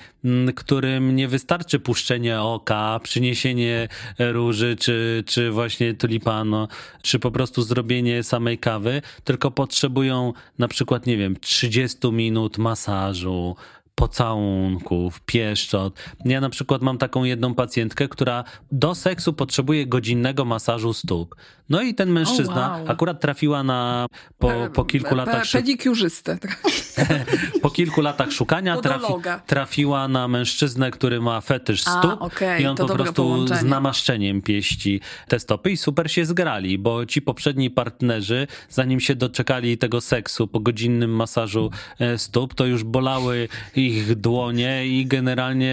którym nie wystarczy puszczenie oka, przyniesienie róży, czy, czy właśnie tulipano, czy po prostu zrobienie samej kawy, tylko potrzebują na przykład, nie wiem, 30 minut masażu, pocałunków, pieszczot. Ja na przykład mam taką jedną pacjentkę, która do seksu potrzebuje godzinnego masażu stóp. No i ten mężczyzna oh, wow. akurat trafiła na po, po kilku latach... Pedikurzystę. po kilku latach szukania trafi, trafiła na mężczyznę, który ma fetysz stóp A, okay, i on po prostu z namaszczeniem pieści te stopy i super się zgrali, bo ci poprzedni partnerzy, zanim się doczekali tego seksu po godzinnym masażu e, stóp, to już bolały ich dłonie i generalnie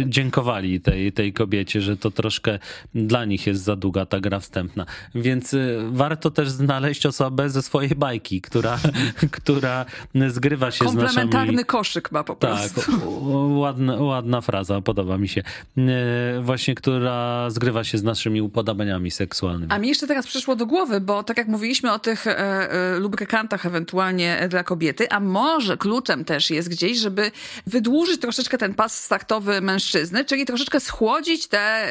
e, dziękowali tej, tej kobiecie, że to troszkę dla nich jest za długa ta gra wstępna można. Więc y, warto też znaleźć osobę ze swojej bajki, która, która zgrywa się z naszymi... Komplementarny koszyk ma po tak, prostu. Tak, ładna, ładna fraza, podoba mi się. Y, właśnie, która zgrywa się z naszymi upodobaniami seksualnymi. A mi jeszcze teraz przyszło do głowy, bo tak jak mówiliśmy o tych e, e, lubrykantach ewentualnie e, dla kobiety, a może kluczem też jest gdzieś, żeby wydłużyć troszeczkę ten pas startowy mężczyzny, czyli troszeczkę schłodzić te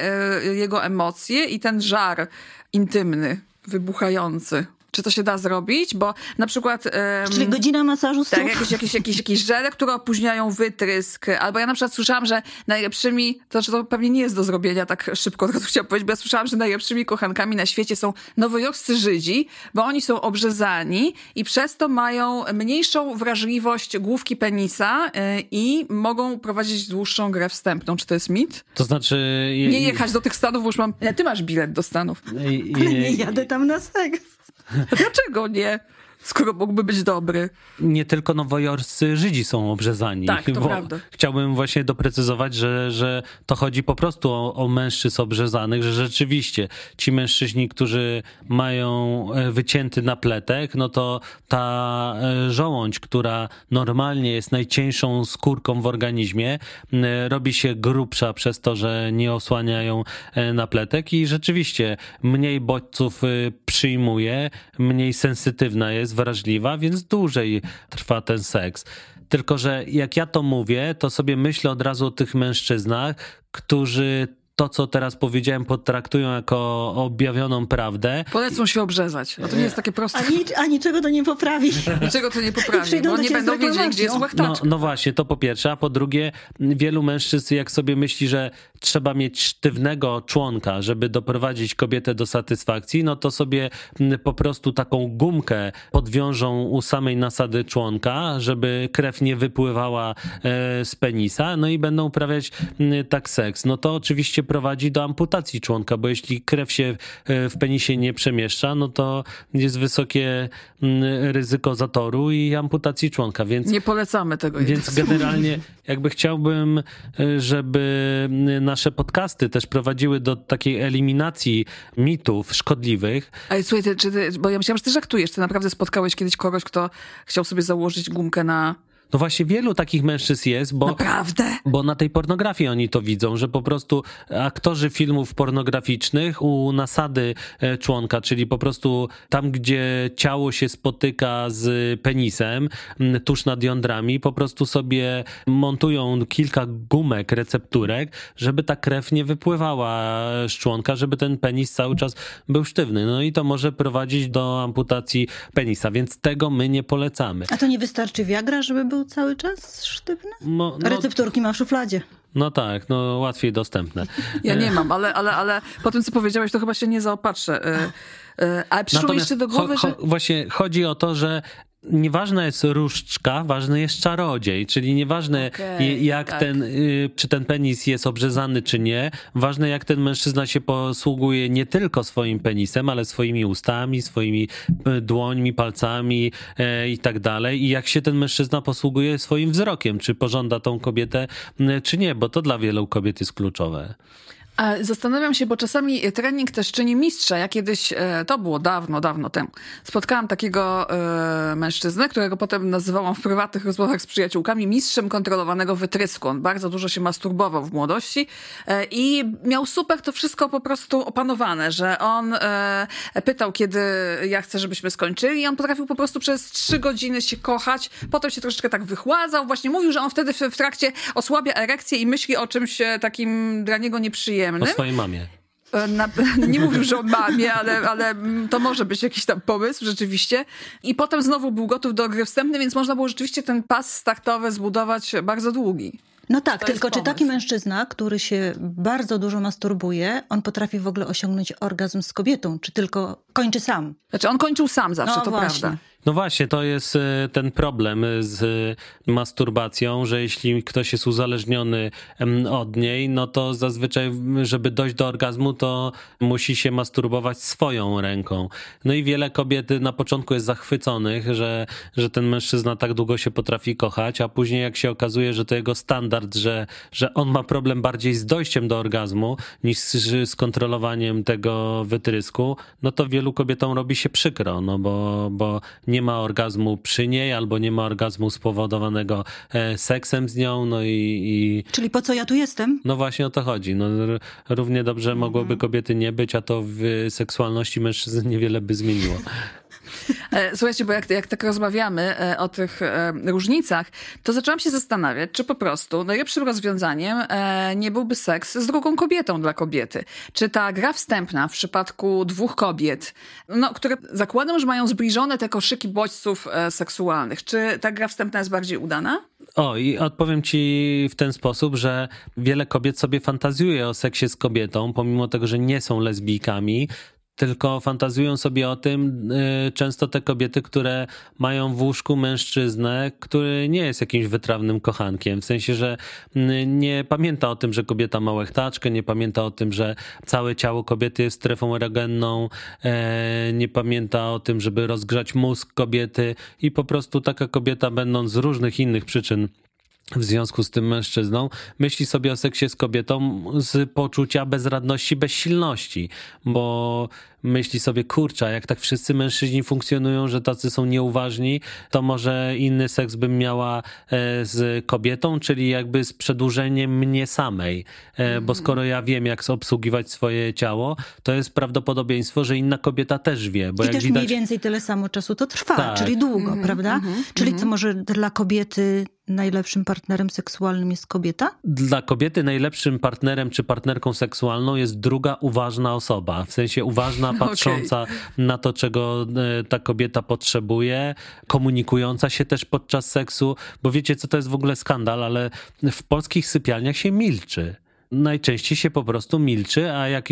jego emocje i ten żar intymny, wybuchający. Czy to się da zrobić? Bo na przykład... Um, Czyli godzina masażu stóp. Tak, jakiś, jakiś, jakiś, jakiś żele, które opóźniają wytrysk. Albo ja na przykład słyszałam, że najlepszymi... To znaczy to pewnie nie jest do zrobienia tak szybko, tylko chciałam powiedzieć, bo ja słyszałam, że najlepszymi kochankami na świecie są nowojorscy Żydzi, bo oni są obrzezani i przez to mają mniejszą wrażliwość główki penisa y, i mogą prowadzić dłuższą grę wstępną. Czy to jest mit? To znaczy... Nie jechać do tych Stanów, bo już mam... Ty masz bilet do Stanów. Ale nie jadę tam na seks. Dlaczego nie? skoro mógłby być dobry. Nie tylko nowojorscy Żydzi są obrzezani. Tak, to prawda. Chciałbym właśnie doprecyzować, że, że to chodzi po prostu o, o mężczyzn obrzezanych, że rzeczywiście ci mężczyźni, którzy mają e, wycięty napletek, no to ta e, żołądź, która normalnie jest najcieńszą skórką w organizmie, robi się grubsza przez to, że nie osłaniają e, napletek i rzeczywiście mniej bodźców przyjmuje, mniej sensytywna jest, jest wrażliwa, więc dłużej trwa ten seks. Tylko, że jak ja to mówię, to sobie myślę od razu o tych mężczyznach, którzy to, co teraz powiedziałem, potraktują jako objawioną prawdę. Polecą się obrzezać. No to nie jest takie proste. A, a niczego to nie poprawi. Niczego to nie poprawi, bo nie będą wiedzieli, gdzie jest łachtaczka. No, no właśnie, to po pierwsze. A po drugie, wielu mężczyzn, jak sobie myśli, że trzeba mieć sztywnego członka, żeby doprowadzić kobietę do satysfakcji, no to sobie mm, po prostu taką gumkę podwiążą u samej nasady członka, żeby krew nie wypływała e, z penisa, no i będą uprawiać mm, tak seks. No to oczywiście prowadzi do amputacji członka, bo jeśli krew się e, w penisie nie przemieszcza, no to jest wysokie mm, ryzyko zatoru i amputacji członka, więc... Nie polecamy tego. Więc generalnie jakby chciałbym, e, żeby mm, nasze podcasty też prowadziły do takiej eliminacji mitów szkodliwych. i słuchaj, ty, czy ty, bo ja myślałam, że ty żartujesz, ty naprawdę spotkałeś kiedyś kogoś, kto chciał sobie założyć gumkę na no właśnie wielu takich mężczyzn jest, bo, Naprawdę? bo na tej pornografii oni to widzą, że po prostu aktorzy filmów pornograficznych u nasady e, członka, czyli po prostu tam, gdzie ciało się spotyka z penisem, tuż nad jądrami, po prostu sobie montują kilka gumek, recepturek, żeby ta krew nie wypływała z członka, żeby ten penis cały czas był sztywny. No i to może prowadzić do amputacji penisa, więc tego my nie polecamy. A to nie wystarczy Viagra, żeby był cały czas sztywne? No, no... Recepturki ma w szufladzie. No tak, no łatwiej dostępne. Ja nie mam, ale, ale, ale po tym, co powiedziałeś, to chyba się nie zaopatrzę. E, e, ale przyszło mi jeszcze do głowy, cho, cho, że... Właśnie chodzi o to, że nieważna jest różdżka, ważny jest czarodziej, czyli nieważne okay, jak tak. ten, y, czy ten penis jest obrzezany czy nie, ważne jak ten mężczyzna się posługuje nie tylko swoim penisem, ale swoimi ustami, swoimi y, dłońmi, palcami e, i tak dalej i jak się ten mężczyzna posługuje swoim wzrokiem, czy pożąda tą kobietę y, czy nie, bo to dla wielu kobiet jest kluczowe. Zastanawiam się, bo czasami trening też czyni mistrza. Ja kiedyś, e, to było dawno, dawno temu, spotkałam takiego e, mężczyznę, którego potem nazywałam w prywatnych rozmowach z przyjaciółkami mistrzem kontrolowanego wytrysku. On bardzo dużo się masturbował w młodości e, i miał super to wszystko po prostu opanowane, że on pytał, kiedy ja chcę, żebyśmy skończyli i on potrafił po prostu przez trzy godziny się kochać, potem się troszeczkę tak wychładzał. Właśnie mówił, że on wtedy w trakcie osłabia erekcję i myśli o czymś takim dla niego nieprzyjemnym przyjemnym. O swojej mamie. E, na, nie mówił, że o mamie, ale, ale to może być jakiś tam pomysł rzeczywiście. I potem znowu był gotów do gry wstępnej, więc można było rzeczywiście ten pas startowy zbudować bardzo długi. No tak, to tylko czy taki mężczyzna, który się bardzo dużo masturbuje, on potrafi w ogóle osiągnąć orgazm z kobietą, czy tylko kończy sam? Znaczy on kończył sam zawsze, no, to właśnie. prawda. No właśnie, to jest e, ten problem e, z e, masturbacją, że jeśli ktoś jest uzależniony od niej, no to zazwyczaj, żeby dojść do orgazmu, to musi się masturbować swoją ręką. No i wiele kobiet na początku jest zachwyconych, że, że ten mężczyzna tak długo się potrafi kochać, a później jak się okazuje, że to jego standard, że, że on ma problem bardziej z dojściem do orgazmu niż z, z kontrolowaniem tego wytrysku, no to wielu kobietom robi się przykro, no bo, bo nie nie ma orgazmu przy niej albo nie ma orgazmu spowodowanego e, seksem z nią, no i... i... Czyli po co ja tu jestem? No właśnie o to chodzi. No, równie dobrze mogłoby mhm. kobiety nie być, a to w seksualności mężczyzn niewiele by zmieniło. E, słuchajcie, bo jak, jak tak rozmawiamy e, o tych e, różnicach, to zaczęłam się zastanawiać, czy po prostu najlepszym rozwiązaniem nie byłby seks z drugą kobietą dla kobiety. Czy ta gra wstępna w przypadku dwóch kobiet, no, które zakładam, że mają zbliżone te koszyki bodźców seksualnych, czy ta gra wstępna jest bardziej udana? O, i odpowiem ci w ten sposób, że wiele kobiet sobie fantazjuje o seksie z kobietą, pomimo tego, że nie są lesbijkami, tylko fantazują sobie o tym y, często te kobiety, które mają w łóżku mężczyznę, który nie jest jakimś wytrawnym kochankiem. W sensie, że y, nie pamięta o tym, że kobieta ma łechtaczkę, nie pamięta o tym, że całe ciało kobiety jest strefą erogenną, e, nie pamięta o tym, żeby rozgrzać mózg kobiety i po prostu taka kobieta, będąc z różnych innych przyczyn w związku z tym mężczyzną myśli sobie o seksie z kobietą z poczucia bezradności, bezsilności, bo myśli sobie, kurcza, jak tak wszyscy mężczyźni funkcjonują, że tacy są nieuważni, to może inny seks bym miała e, z kobietą, czyli jakby z przedłużeniem mnie samej, e, bo mhm. skoro ja wiem, jak obsługiwać swoje ciało, to jest prawdopodobieństwo, że inna kobieta też wie. Bo I jak też widać... mniej więcej tyle samo czasu to trwa, tak. czyli długo, mm -hmm, prawda? Mm -hmm, czyli mm -hmm. co może dla kobiety najlepszym partnerem seksualnym jest kobieta? Dla kobiety najlepszym partnerem czy partnerką seksualną jest druga uważna osoba. W sensie uważna patrząca okay. na to, czego e, ta kobieta potrzebuje, komunikująca się też podczas seksu, bo wiecie, co to jest w ogóle skandal, ale w polskich sypialniach się milczy najczęściej się po prostu milczy, a jak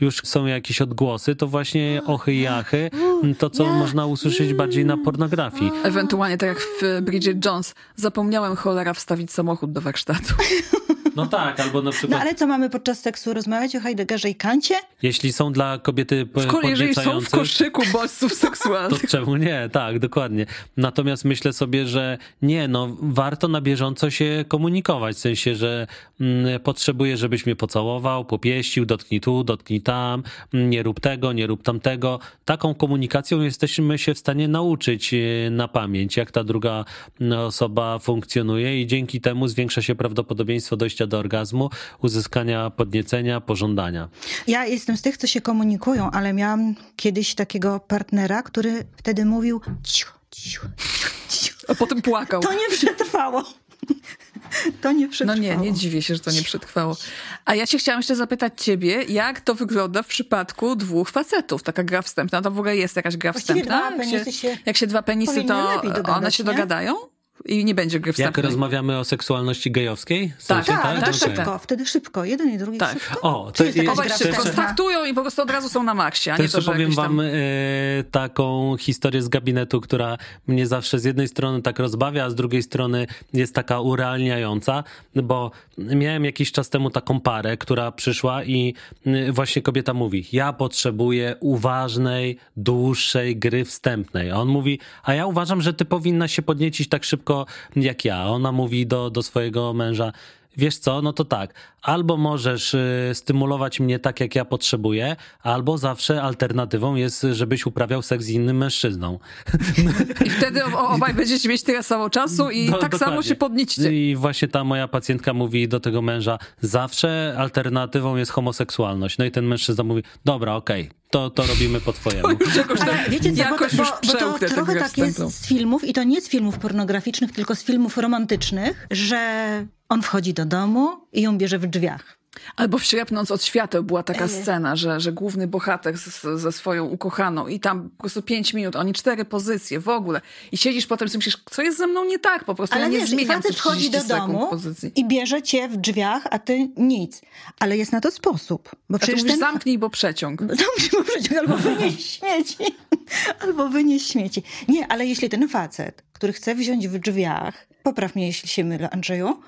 już są jakieś odgłosy, to właśnie ochy i achy, to co można usłyszeć bardziej na pornografii. Ewentualnie tak jak w Bridget Jones, zapomniałem cholera wstawić samochód do warsztatu. No tak, albo na no, przykład... No ale co mamy podczas seksu rozmawiać o Heideggerze i Kancie? Jeśli są dla kobiety podniecające... Jeżeli są w koszyku bodźców seksualnych. To czemu nie? Tak, dokładnie. Natomiast myślę sobie, że nie, no warto na bieżąco się komunikować, w sensie, że mm, potrzebuję, żebyś mnie pocałował, popieścił, dotknij tu, dotknij tam, mm, nie rób tego, nie rób tamtego. Taką komunikacją jesteśmy się w stanie nauczyć e, na pamięć, jak ta druga mm, osoba funkcjonuje i dzięki temu zwiększa się prawdopodobieństwo dojścia do orgazmu, uzyskania podniecenia, pożądania. Ja jestem z tych, co się komunikują, ale miałam kiedyś takiego partnera, który wtedy mówił A potem płakał. To nie przetrwało. To nie przetrwało. No nie, nie dziwię się, że to nie przetrwało. A ja się chciałam jeszcze zapytać ciebie, jak to wygląda w przypadku dwóch facetów? Taka gra wstępna, to w ogóle jest jakaś gra Właściwie wstępna? Dwa jak, się, się, jak się dwa penisy, to one się nie? dogadają? i nie będzie gry wstępnej. Jak rozmawiamy o seksualności gejowskiej? Tak, sensie, tak, tak, tak, okay. szybko, wtedy szybko, jeden i drugi tak. szybko. O, to jest jakaś szybko. Startują i po prostu od razu są na maksie, a też nie to, powiem wam tam... E, taką historię z gabinetu, która mnie zawsze z jednej strony tak rozbawia, a z drugiej strony jest taka urealniająca, bo miałem jakiś czas temu taką parę, która przyszła i właśnie kobieta mówi, ja potrzebuję uważnej, dłuższej gry wstępnej. A on mówi, a ja uważam, że ty powinna się podniecić tak szybko, tylko jak ja. Ona mówi do, do swojego męża, wiesz co, no to tak, albo możesz y, stymulować mnie tak, jak ja potrzebuję, albo zawsze alternatywą jest, żebyś uprawiał seks z innym mężczyzną. I wtedy obaj będziecie mieć tyle samo czasu i no, tak dokładnie. samo się podnićcie. I właśnie ta moja pacjentka mówi do tego męża, zawsze alternatywą jest homoseksualność. No i ten mężczyzna mówi, dobra, okej, okay to, to robimy po twojemu. To już jakoś tak, wiecie, co, jakoś bo, już bo, bo to trochę tak jest z filmów i to nie z filmów pornograficznych, tylko z filmów romantycznych, że on wchodzi do domu i ją bierze w drzwiach. Albo w od świateł była taka scena, że, że główny bohater z, ze swoją ukochaną i tam po prostu pięć minut, oni cztery pozycje w ogóle i siedzisz potem i myślisz, co jest ze mną nie tak po prostu, Ale ja nie wiesz, zmieniam facet wchodzi do domu pozycji. i bierze cię w drzwiach, a ty nic. Ale jest na to sposób. Bo przecież mówisz, ten... zamknij, bo przeciąg. Zamknij, bo przeciąg, albo wynieś śmieci. albo wynieś śmieci. Nie, ale jeśli ten facet, który chce wziąć w drzwiach, popraw mnie, jeśli się mylę, Andrzeju,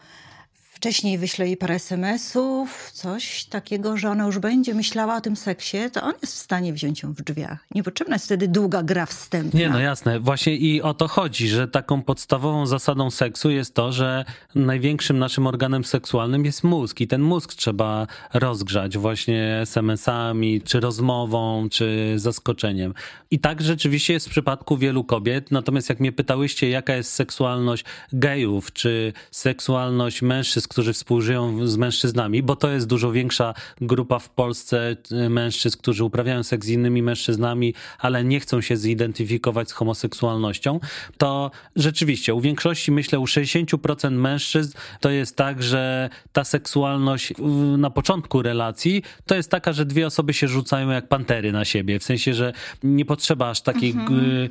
wcześniej wyślę jej parę SMS-ów, coś takiego, że ona już będzie myślała o tym seksie, to on jest w stanie wziąć ją w drzwiach. Niepotrzebna jest wtedy długa gra wstępna. Nie, no jasne. Właśnie i o to chodzi, że taką podstawową zasadą seksu jest to, że największym naszym organem seksualnym jest mózg i ten mózg trzeba rozgrzać właśnie SMS-ami, czy rozmową, czy zaskoczeniem. I tak rzeczywiście jest w przypadku wielu kobiet, natomiast jak mnie pytałyście, jaka jest seksualność gejów, czy seksualność mężczyzn, którzy współżyją z mężczyznami, bo to jest dużo większa grupa w Polsce y, mężczyzn, którzy uprawiają seks z innymi mężczyznami, ale nie chcą się zidentyfikować z homoseksualnością, to rzeczywiście u większości, myślę, u 60% mężczyzn to jest tak, że ta seksualność y, na początku relacji to jest taka, że dwie osoby się rzucają jak pantery na siebie, w sensie, że nie potrzeba aż takiej mhm. Y,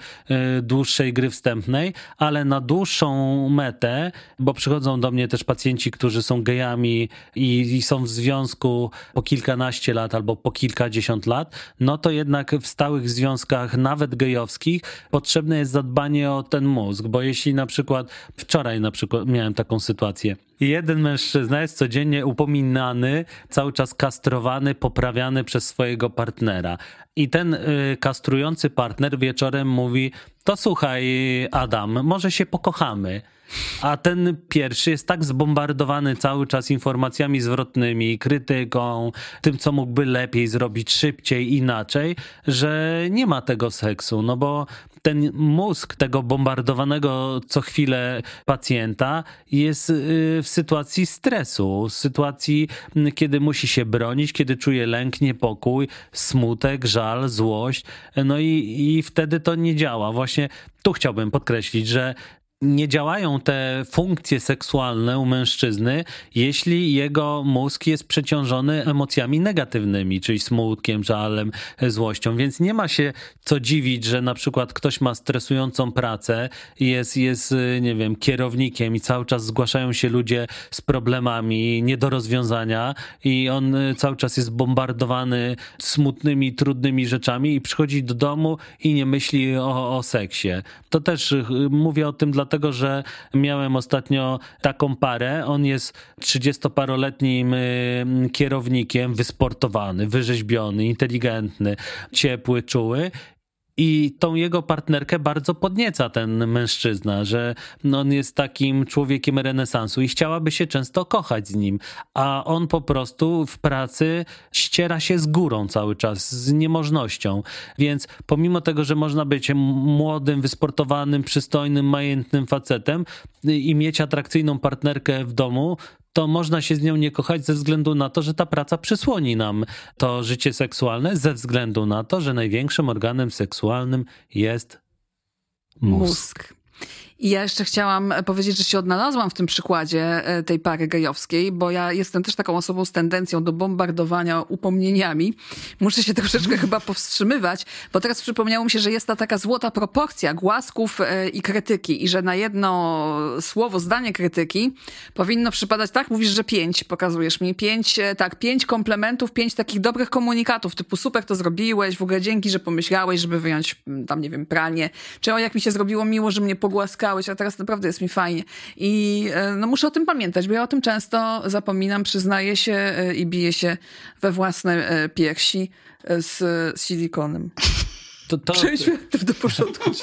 dłuższej gry wstępnej, ale na dłuższą metę, bo przychodzą do mnie też pacjenci, którzy którzy są gejami i, i, są w związku po kilkanaście lat albo po kilkadziesiąt lat, no to jednak w stałych związkach, nawet gejowskich, potrzebne jest zadbanie o ten mózg, bo jeśli na przykład wczoraj na przykład miałem taką sytuację, jeden mężczyzna jest codziennie upominany, cały czas kastrowany, poprawiany przez swojego partnera. I ten y, kastrujący partner wieczorem mówi: To słuchaj, Adam, może się pokochamy. A ten pierwszy jest tak zbombardowany cały czas informacjami zwrotnymi, krytyką, tym, co mógłby lepiej zrobić, szybciej, inaczej, że nie ma tego seksu. No bo ten mózg tego bombardowanego co chwilę pacjenta jest y, w sytuacji stresu, w sytuacji, mm, kiedy musi się bronić, kiedy czuje lęk, niepokój, smutek, żal, złość. No i, i wtedy to nie działa. Właśnie tu chciałbym podkreślić, że nie działają te funkcje seksualne u mężczyzny, jeśli jego mózg jest przeciążony emocjami negatywnymi, czyli smutkiem, żalem, złością. Więc nie ma się co dziwić, że na przykład ktoś ma stresującą pracę, jest, jest nie wiem, kierownikiem i cały czas zgłaszają się ludzie z problemami nie do rozwiązania i on cały czas jest bombardowany smutnymi, trudnymi rzeczami i przychodzi do domu i nie myśli o, o seksie. To też y, mówię o tym dlatego, dlatego że miałem ostatnio taką parę. On jest 30-paroletnim kierownikiem, wysportowany, wyrzeźbiony, inteligentny, ciepły, czuły i tą jego partnerkę bardzo podnieca ten mężczyzna, że no, on jest takim człowiekiem renesansu i chciałaby się często kochać z nim, a on po prostu w pracy ściera się z górą cały czas, z niemożnością. Więc pomimo tego, że można być młodym, wysportowanym, przystojnym, majętnym facetem i mieć atrakcyjną partnerkę w domu, to można się z nią nie kochać ze względu na to, że ta praca przysłoni nam to życie seksualne, ze względu na to, że największym organem seksualnym jest mózg. mózg. I ja jeszcze chciałam e, powiedzieć, że się odnalazłam w tym przykładzie e, tej pary gejowskiej, bo ja jestem też taką osobą z tendencją do bombardowania upomnieniami. Muszę się troszeczkę chyba powstrzymywać, bo teraz przypomniało mi się, że jest ta taka złota proporcja głasków e, i krytyki i że na jedno słowo, zdanie krytyki powinno przypadać tak, mówisz, że pięć, pokazujesz mi, pięć, tak, pięć komplementów, pięć takich dobrych komunikatów, typu super to zrobiłeś, w ogóle dzięki, że pomyślałeś, żeby wyjąć mm, tam, nie wiem, pranie, czy o jak mi się zrobiło miło, że mnie pogłaskałeś, powiedziałeś, a teraz naprawdę jest mi fajnie. I e, no, muszę o tym pamiętać, bo ja o tym często zapominam, przyznaję się e, i biję się we własne e, piersi z, z silikonem. To, to, Przejdźmy do porządku.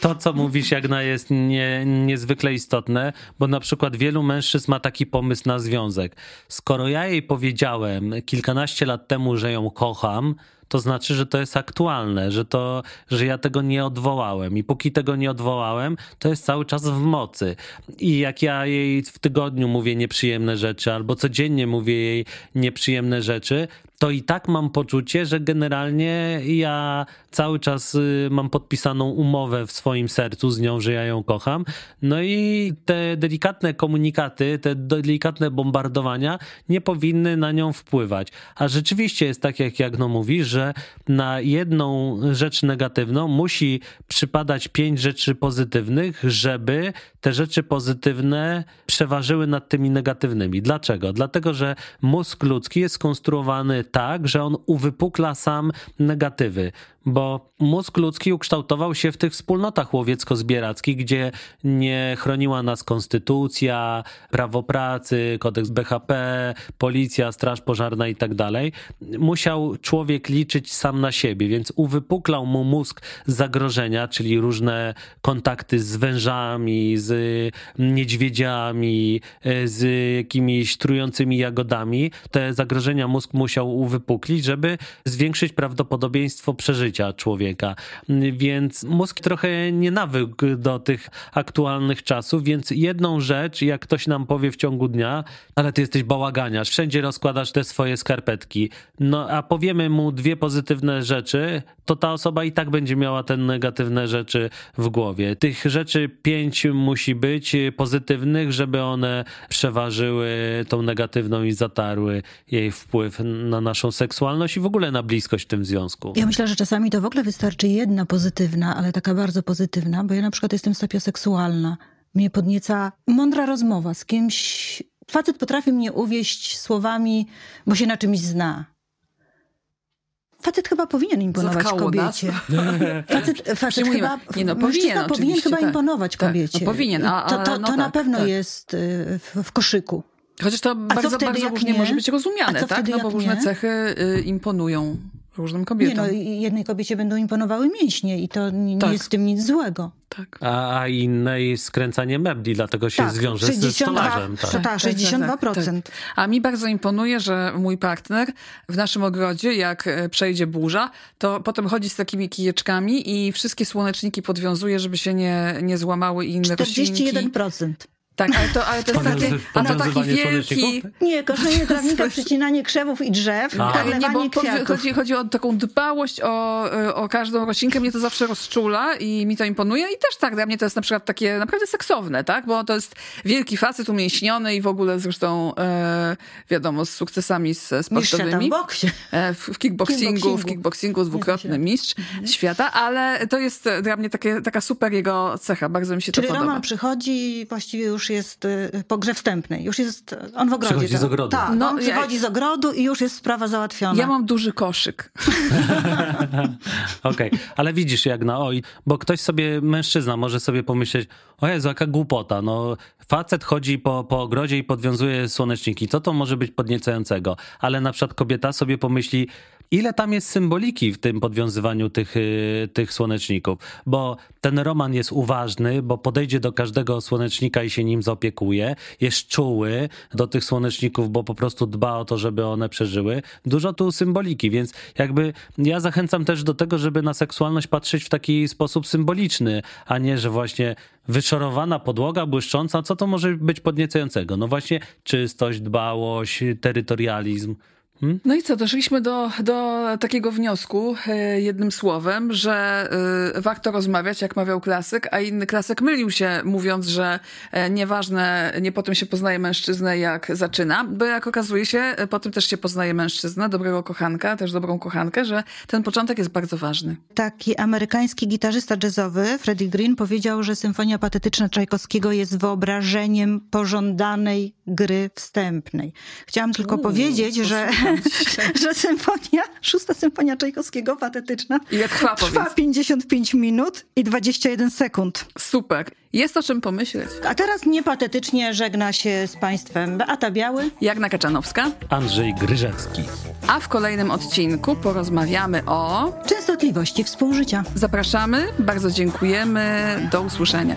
To, co mówisz, Jagna, jest nie, niezwykle istotne, bo na przykład wielu mężczyzn ma taki pomysł na związek. Skoro ja jej powiedziałem kilkanaście lat temu, że ją kocham, to znaczy, że to jest aktualne, że, to, że ja tego nie odwołałem. I póki tego nie odwołałem, to jest cały czas w mocy. I jak ja jej w tygodniu mówię nieprzyjemne rzeczy, albo codziennie mówię jej nieprzyjemne rzeczy, to i tak mam poczucie, że generalnie ja cały czas y, mam podpisaną umowę w swoim sercu z nią, że ja ją kocham. No i te delikatne komunikaty, te delikatne bombardowania nie powinny na nią wpływać. A rzeczywiście jest tak, jak Jagno mówisz, że że na jedną rzecz negatywną musi przypadać pięć rzeczy pozytywnych, żeby te rzeczy pozytywne przeważyły nad tymi negatywnymi. Dlaczego? Dlatego, że mózg ludzki jest skonstruowany tak, że on uwypukla sam negatywy, bo mózg ludzki ukształtował się w tych wspólnotach łowiecko-zbierackich, gdzie nie chroniła nas konstytucja, prawo pracy, kodeks BHP, policja, straż pożarna i tak dalej. Musiał człowiek liczyć sam na siebie, więc uwypuklał mu mózg zagrożenia, czyli różne kontakty z wężami, z niedźwiedziami, E, z jakimiś trującymi jagodami, te zagrożenia mózg musiał uwypuklić, żeby zwiększyć prawdopodobieństwo przeżycia człowieka. Mm, więc mózg trochę nie nawykł do tych aktualnych czasów, więc jedną rzecz, jak ktoś nam powie w ciągu dnia, ale ty jesteś bałagania. wszędzie rozkładasz te swoje skarpetki. No a powiemy mu dwie pozytywne rzeczy, to ta osoba i tak będzie miała te negatywne rzeczy w głowie. Tych rzeczy pięć musi być pozytywnych, żeby żeby one przeważyły tą negatywną i zatarły jej wpływ na naszą seksualność i w ogóle na bliskość w tym związku. Ja myślę, że czasami to w ogóle wystarczy jedna pozytywna, ale taka bardzo pozytywna, bo ja na przykład jestem sapioseksualna. Mnie podnieca mądra rozmowa z kimś. Facet potrafi mnie uwieść słowami, bo się na czymś zna Facet chyba powinien imponować Zatkało tak? kobiecie. Facet, facet chyba, nie no, powinien, powinien chyba tak. imponować kobiecie. Tak, no powinien, a, a, to, to, no tak, na pewno tak. jest y, w, w koszyku. Chociaż to a bardzo, bardzo różnie nie? może być rozumiane, tak? no bo różne nie? cechy y, imponują różnym kobietom. Nie, no, jednej kobiecie będą imponowały mięśnie i to nie, tak. jest w tym nic złego. Tak. A, a innej skręcanie mebli, dlatego się tak. zwiąże 62, ze stolarzem. Tak, tak, tak 62%. Tak, tak. A mi bardzo imponuje, że mój partner w naszym ogrodzie, jak e, przejdzie burza, to potem chodzi z takimi kijeczkami i wszystkie słoneczniki podwiązuje, żeby się nie, nie złamały i inne 41%. roślinki. 41%. Tak, ale to, ale to jest taki, a to taki wielki... Nie, korzenie trawnika, przycinanie krzewów i drzew, tak, nie, bo chodzi, chodzi o taką dbałość o, o każdą roślinkę. Mnie to zawsze rozczula i mi to imponuje. I też tak, dla mnie to jest na przykład takie naprawdę seksowne, tak? Bo to jest wielki facet umięśniony i w ogóle zresztą e, wiadomo, z sukcesami sportowymi. E, w, w kickboxingu, w kickboxingu dwukrotny mistrz mhm. świata, ale to jest e, dla mnie takie, taka super jego cecha. Bardzo mi się Czyli to podoba. Czyli Roman przychodzi właściwie już już jest y, po grze wstępnej, już jest on w ogrodzie. Przychodzi z tak? ogrodu. Tak, no, on przychodzi ja... z ogrodu i już jest sprawa załatwiona. Ja mam duży koszyk. Okej, okay. ale widzisz jak na oj, bo ktoś sobie, mężczyzna może sobie pomyśleć, o Jezu, jaka głupota, no facet chodzi po, po ogrodzie i podwiązuje słoneczniki, co to może być podniecającego? Ale na przykład kobieta sobie pomyśli, ile tam jest symboliki w tym podwiązywaniu tych, y, tych słoneczników, bo ten Roman jest uważny, bo podejdzie do każdego słonecznika i się nim zaopiekuje, jest czuły do tych słoneczników, bo po prostu dba o to, żeby one przeżyły. Dużo tu symboliki, więc jakby ja zachęcam też do tego, żeby na seksualność patrzeć w taki sposób symboliczny, a nie, że właśnie wyszorowana podłoga, błyszcząca, co to może być podniecającego? No właśnie czystość, dbałość, terytorializm. Hmm? No i co, doszliśmy do, do takiego wniosku, e, jednym słowem, że e, warto rozmawiać, jak mawiał klasyk, a inny klasyk mylił się, mówiąc, że e, nieważne, nie potem się poznaje mężczyznę, jak zaczyna, bo jak okazuje się, potem też się poznaje mężczyznę, dobrego kochanka, też dobrą kochankę, że ten początek jest bardzo ważny. Taki amerykański gitarzysta jazzowy, Freddie Green, powiedział, że symfonia patetyczna Czajkowskiego jest wyobrażeniem pożądanej gry wstępnej. Chciałam tylko powiedzieć, że że symfonia, szósta symfonia Czajkowskiego, patetyczna, Ile trwa, trwa powiedz. 55 minut i 21 sekund. Super. Jest o czym pomyśleć. A teraz niepatetycznie żegna się z Państwem Beata Biały, Jagna Kaczanowska, Andrzej Gryżewski. A w kolejnym odcinku porozmawiamy o... Częstotliwości współżycia. Zapraszamy, bardzo dziękujemy, do usłyszenia.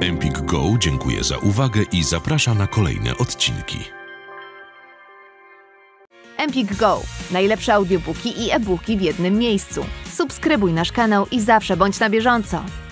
Empik Go dziękuję za uwagę i zaprasza na kolejne odcinki. Empik Go. Najlepsze audiobooki i e-booki w jednym miejscu. Subskrybuj nasz kanał i zawsze bądź na bieżąco.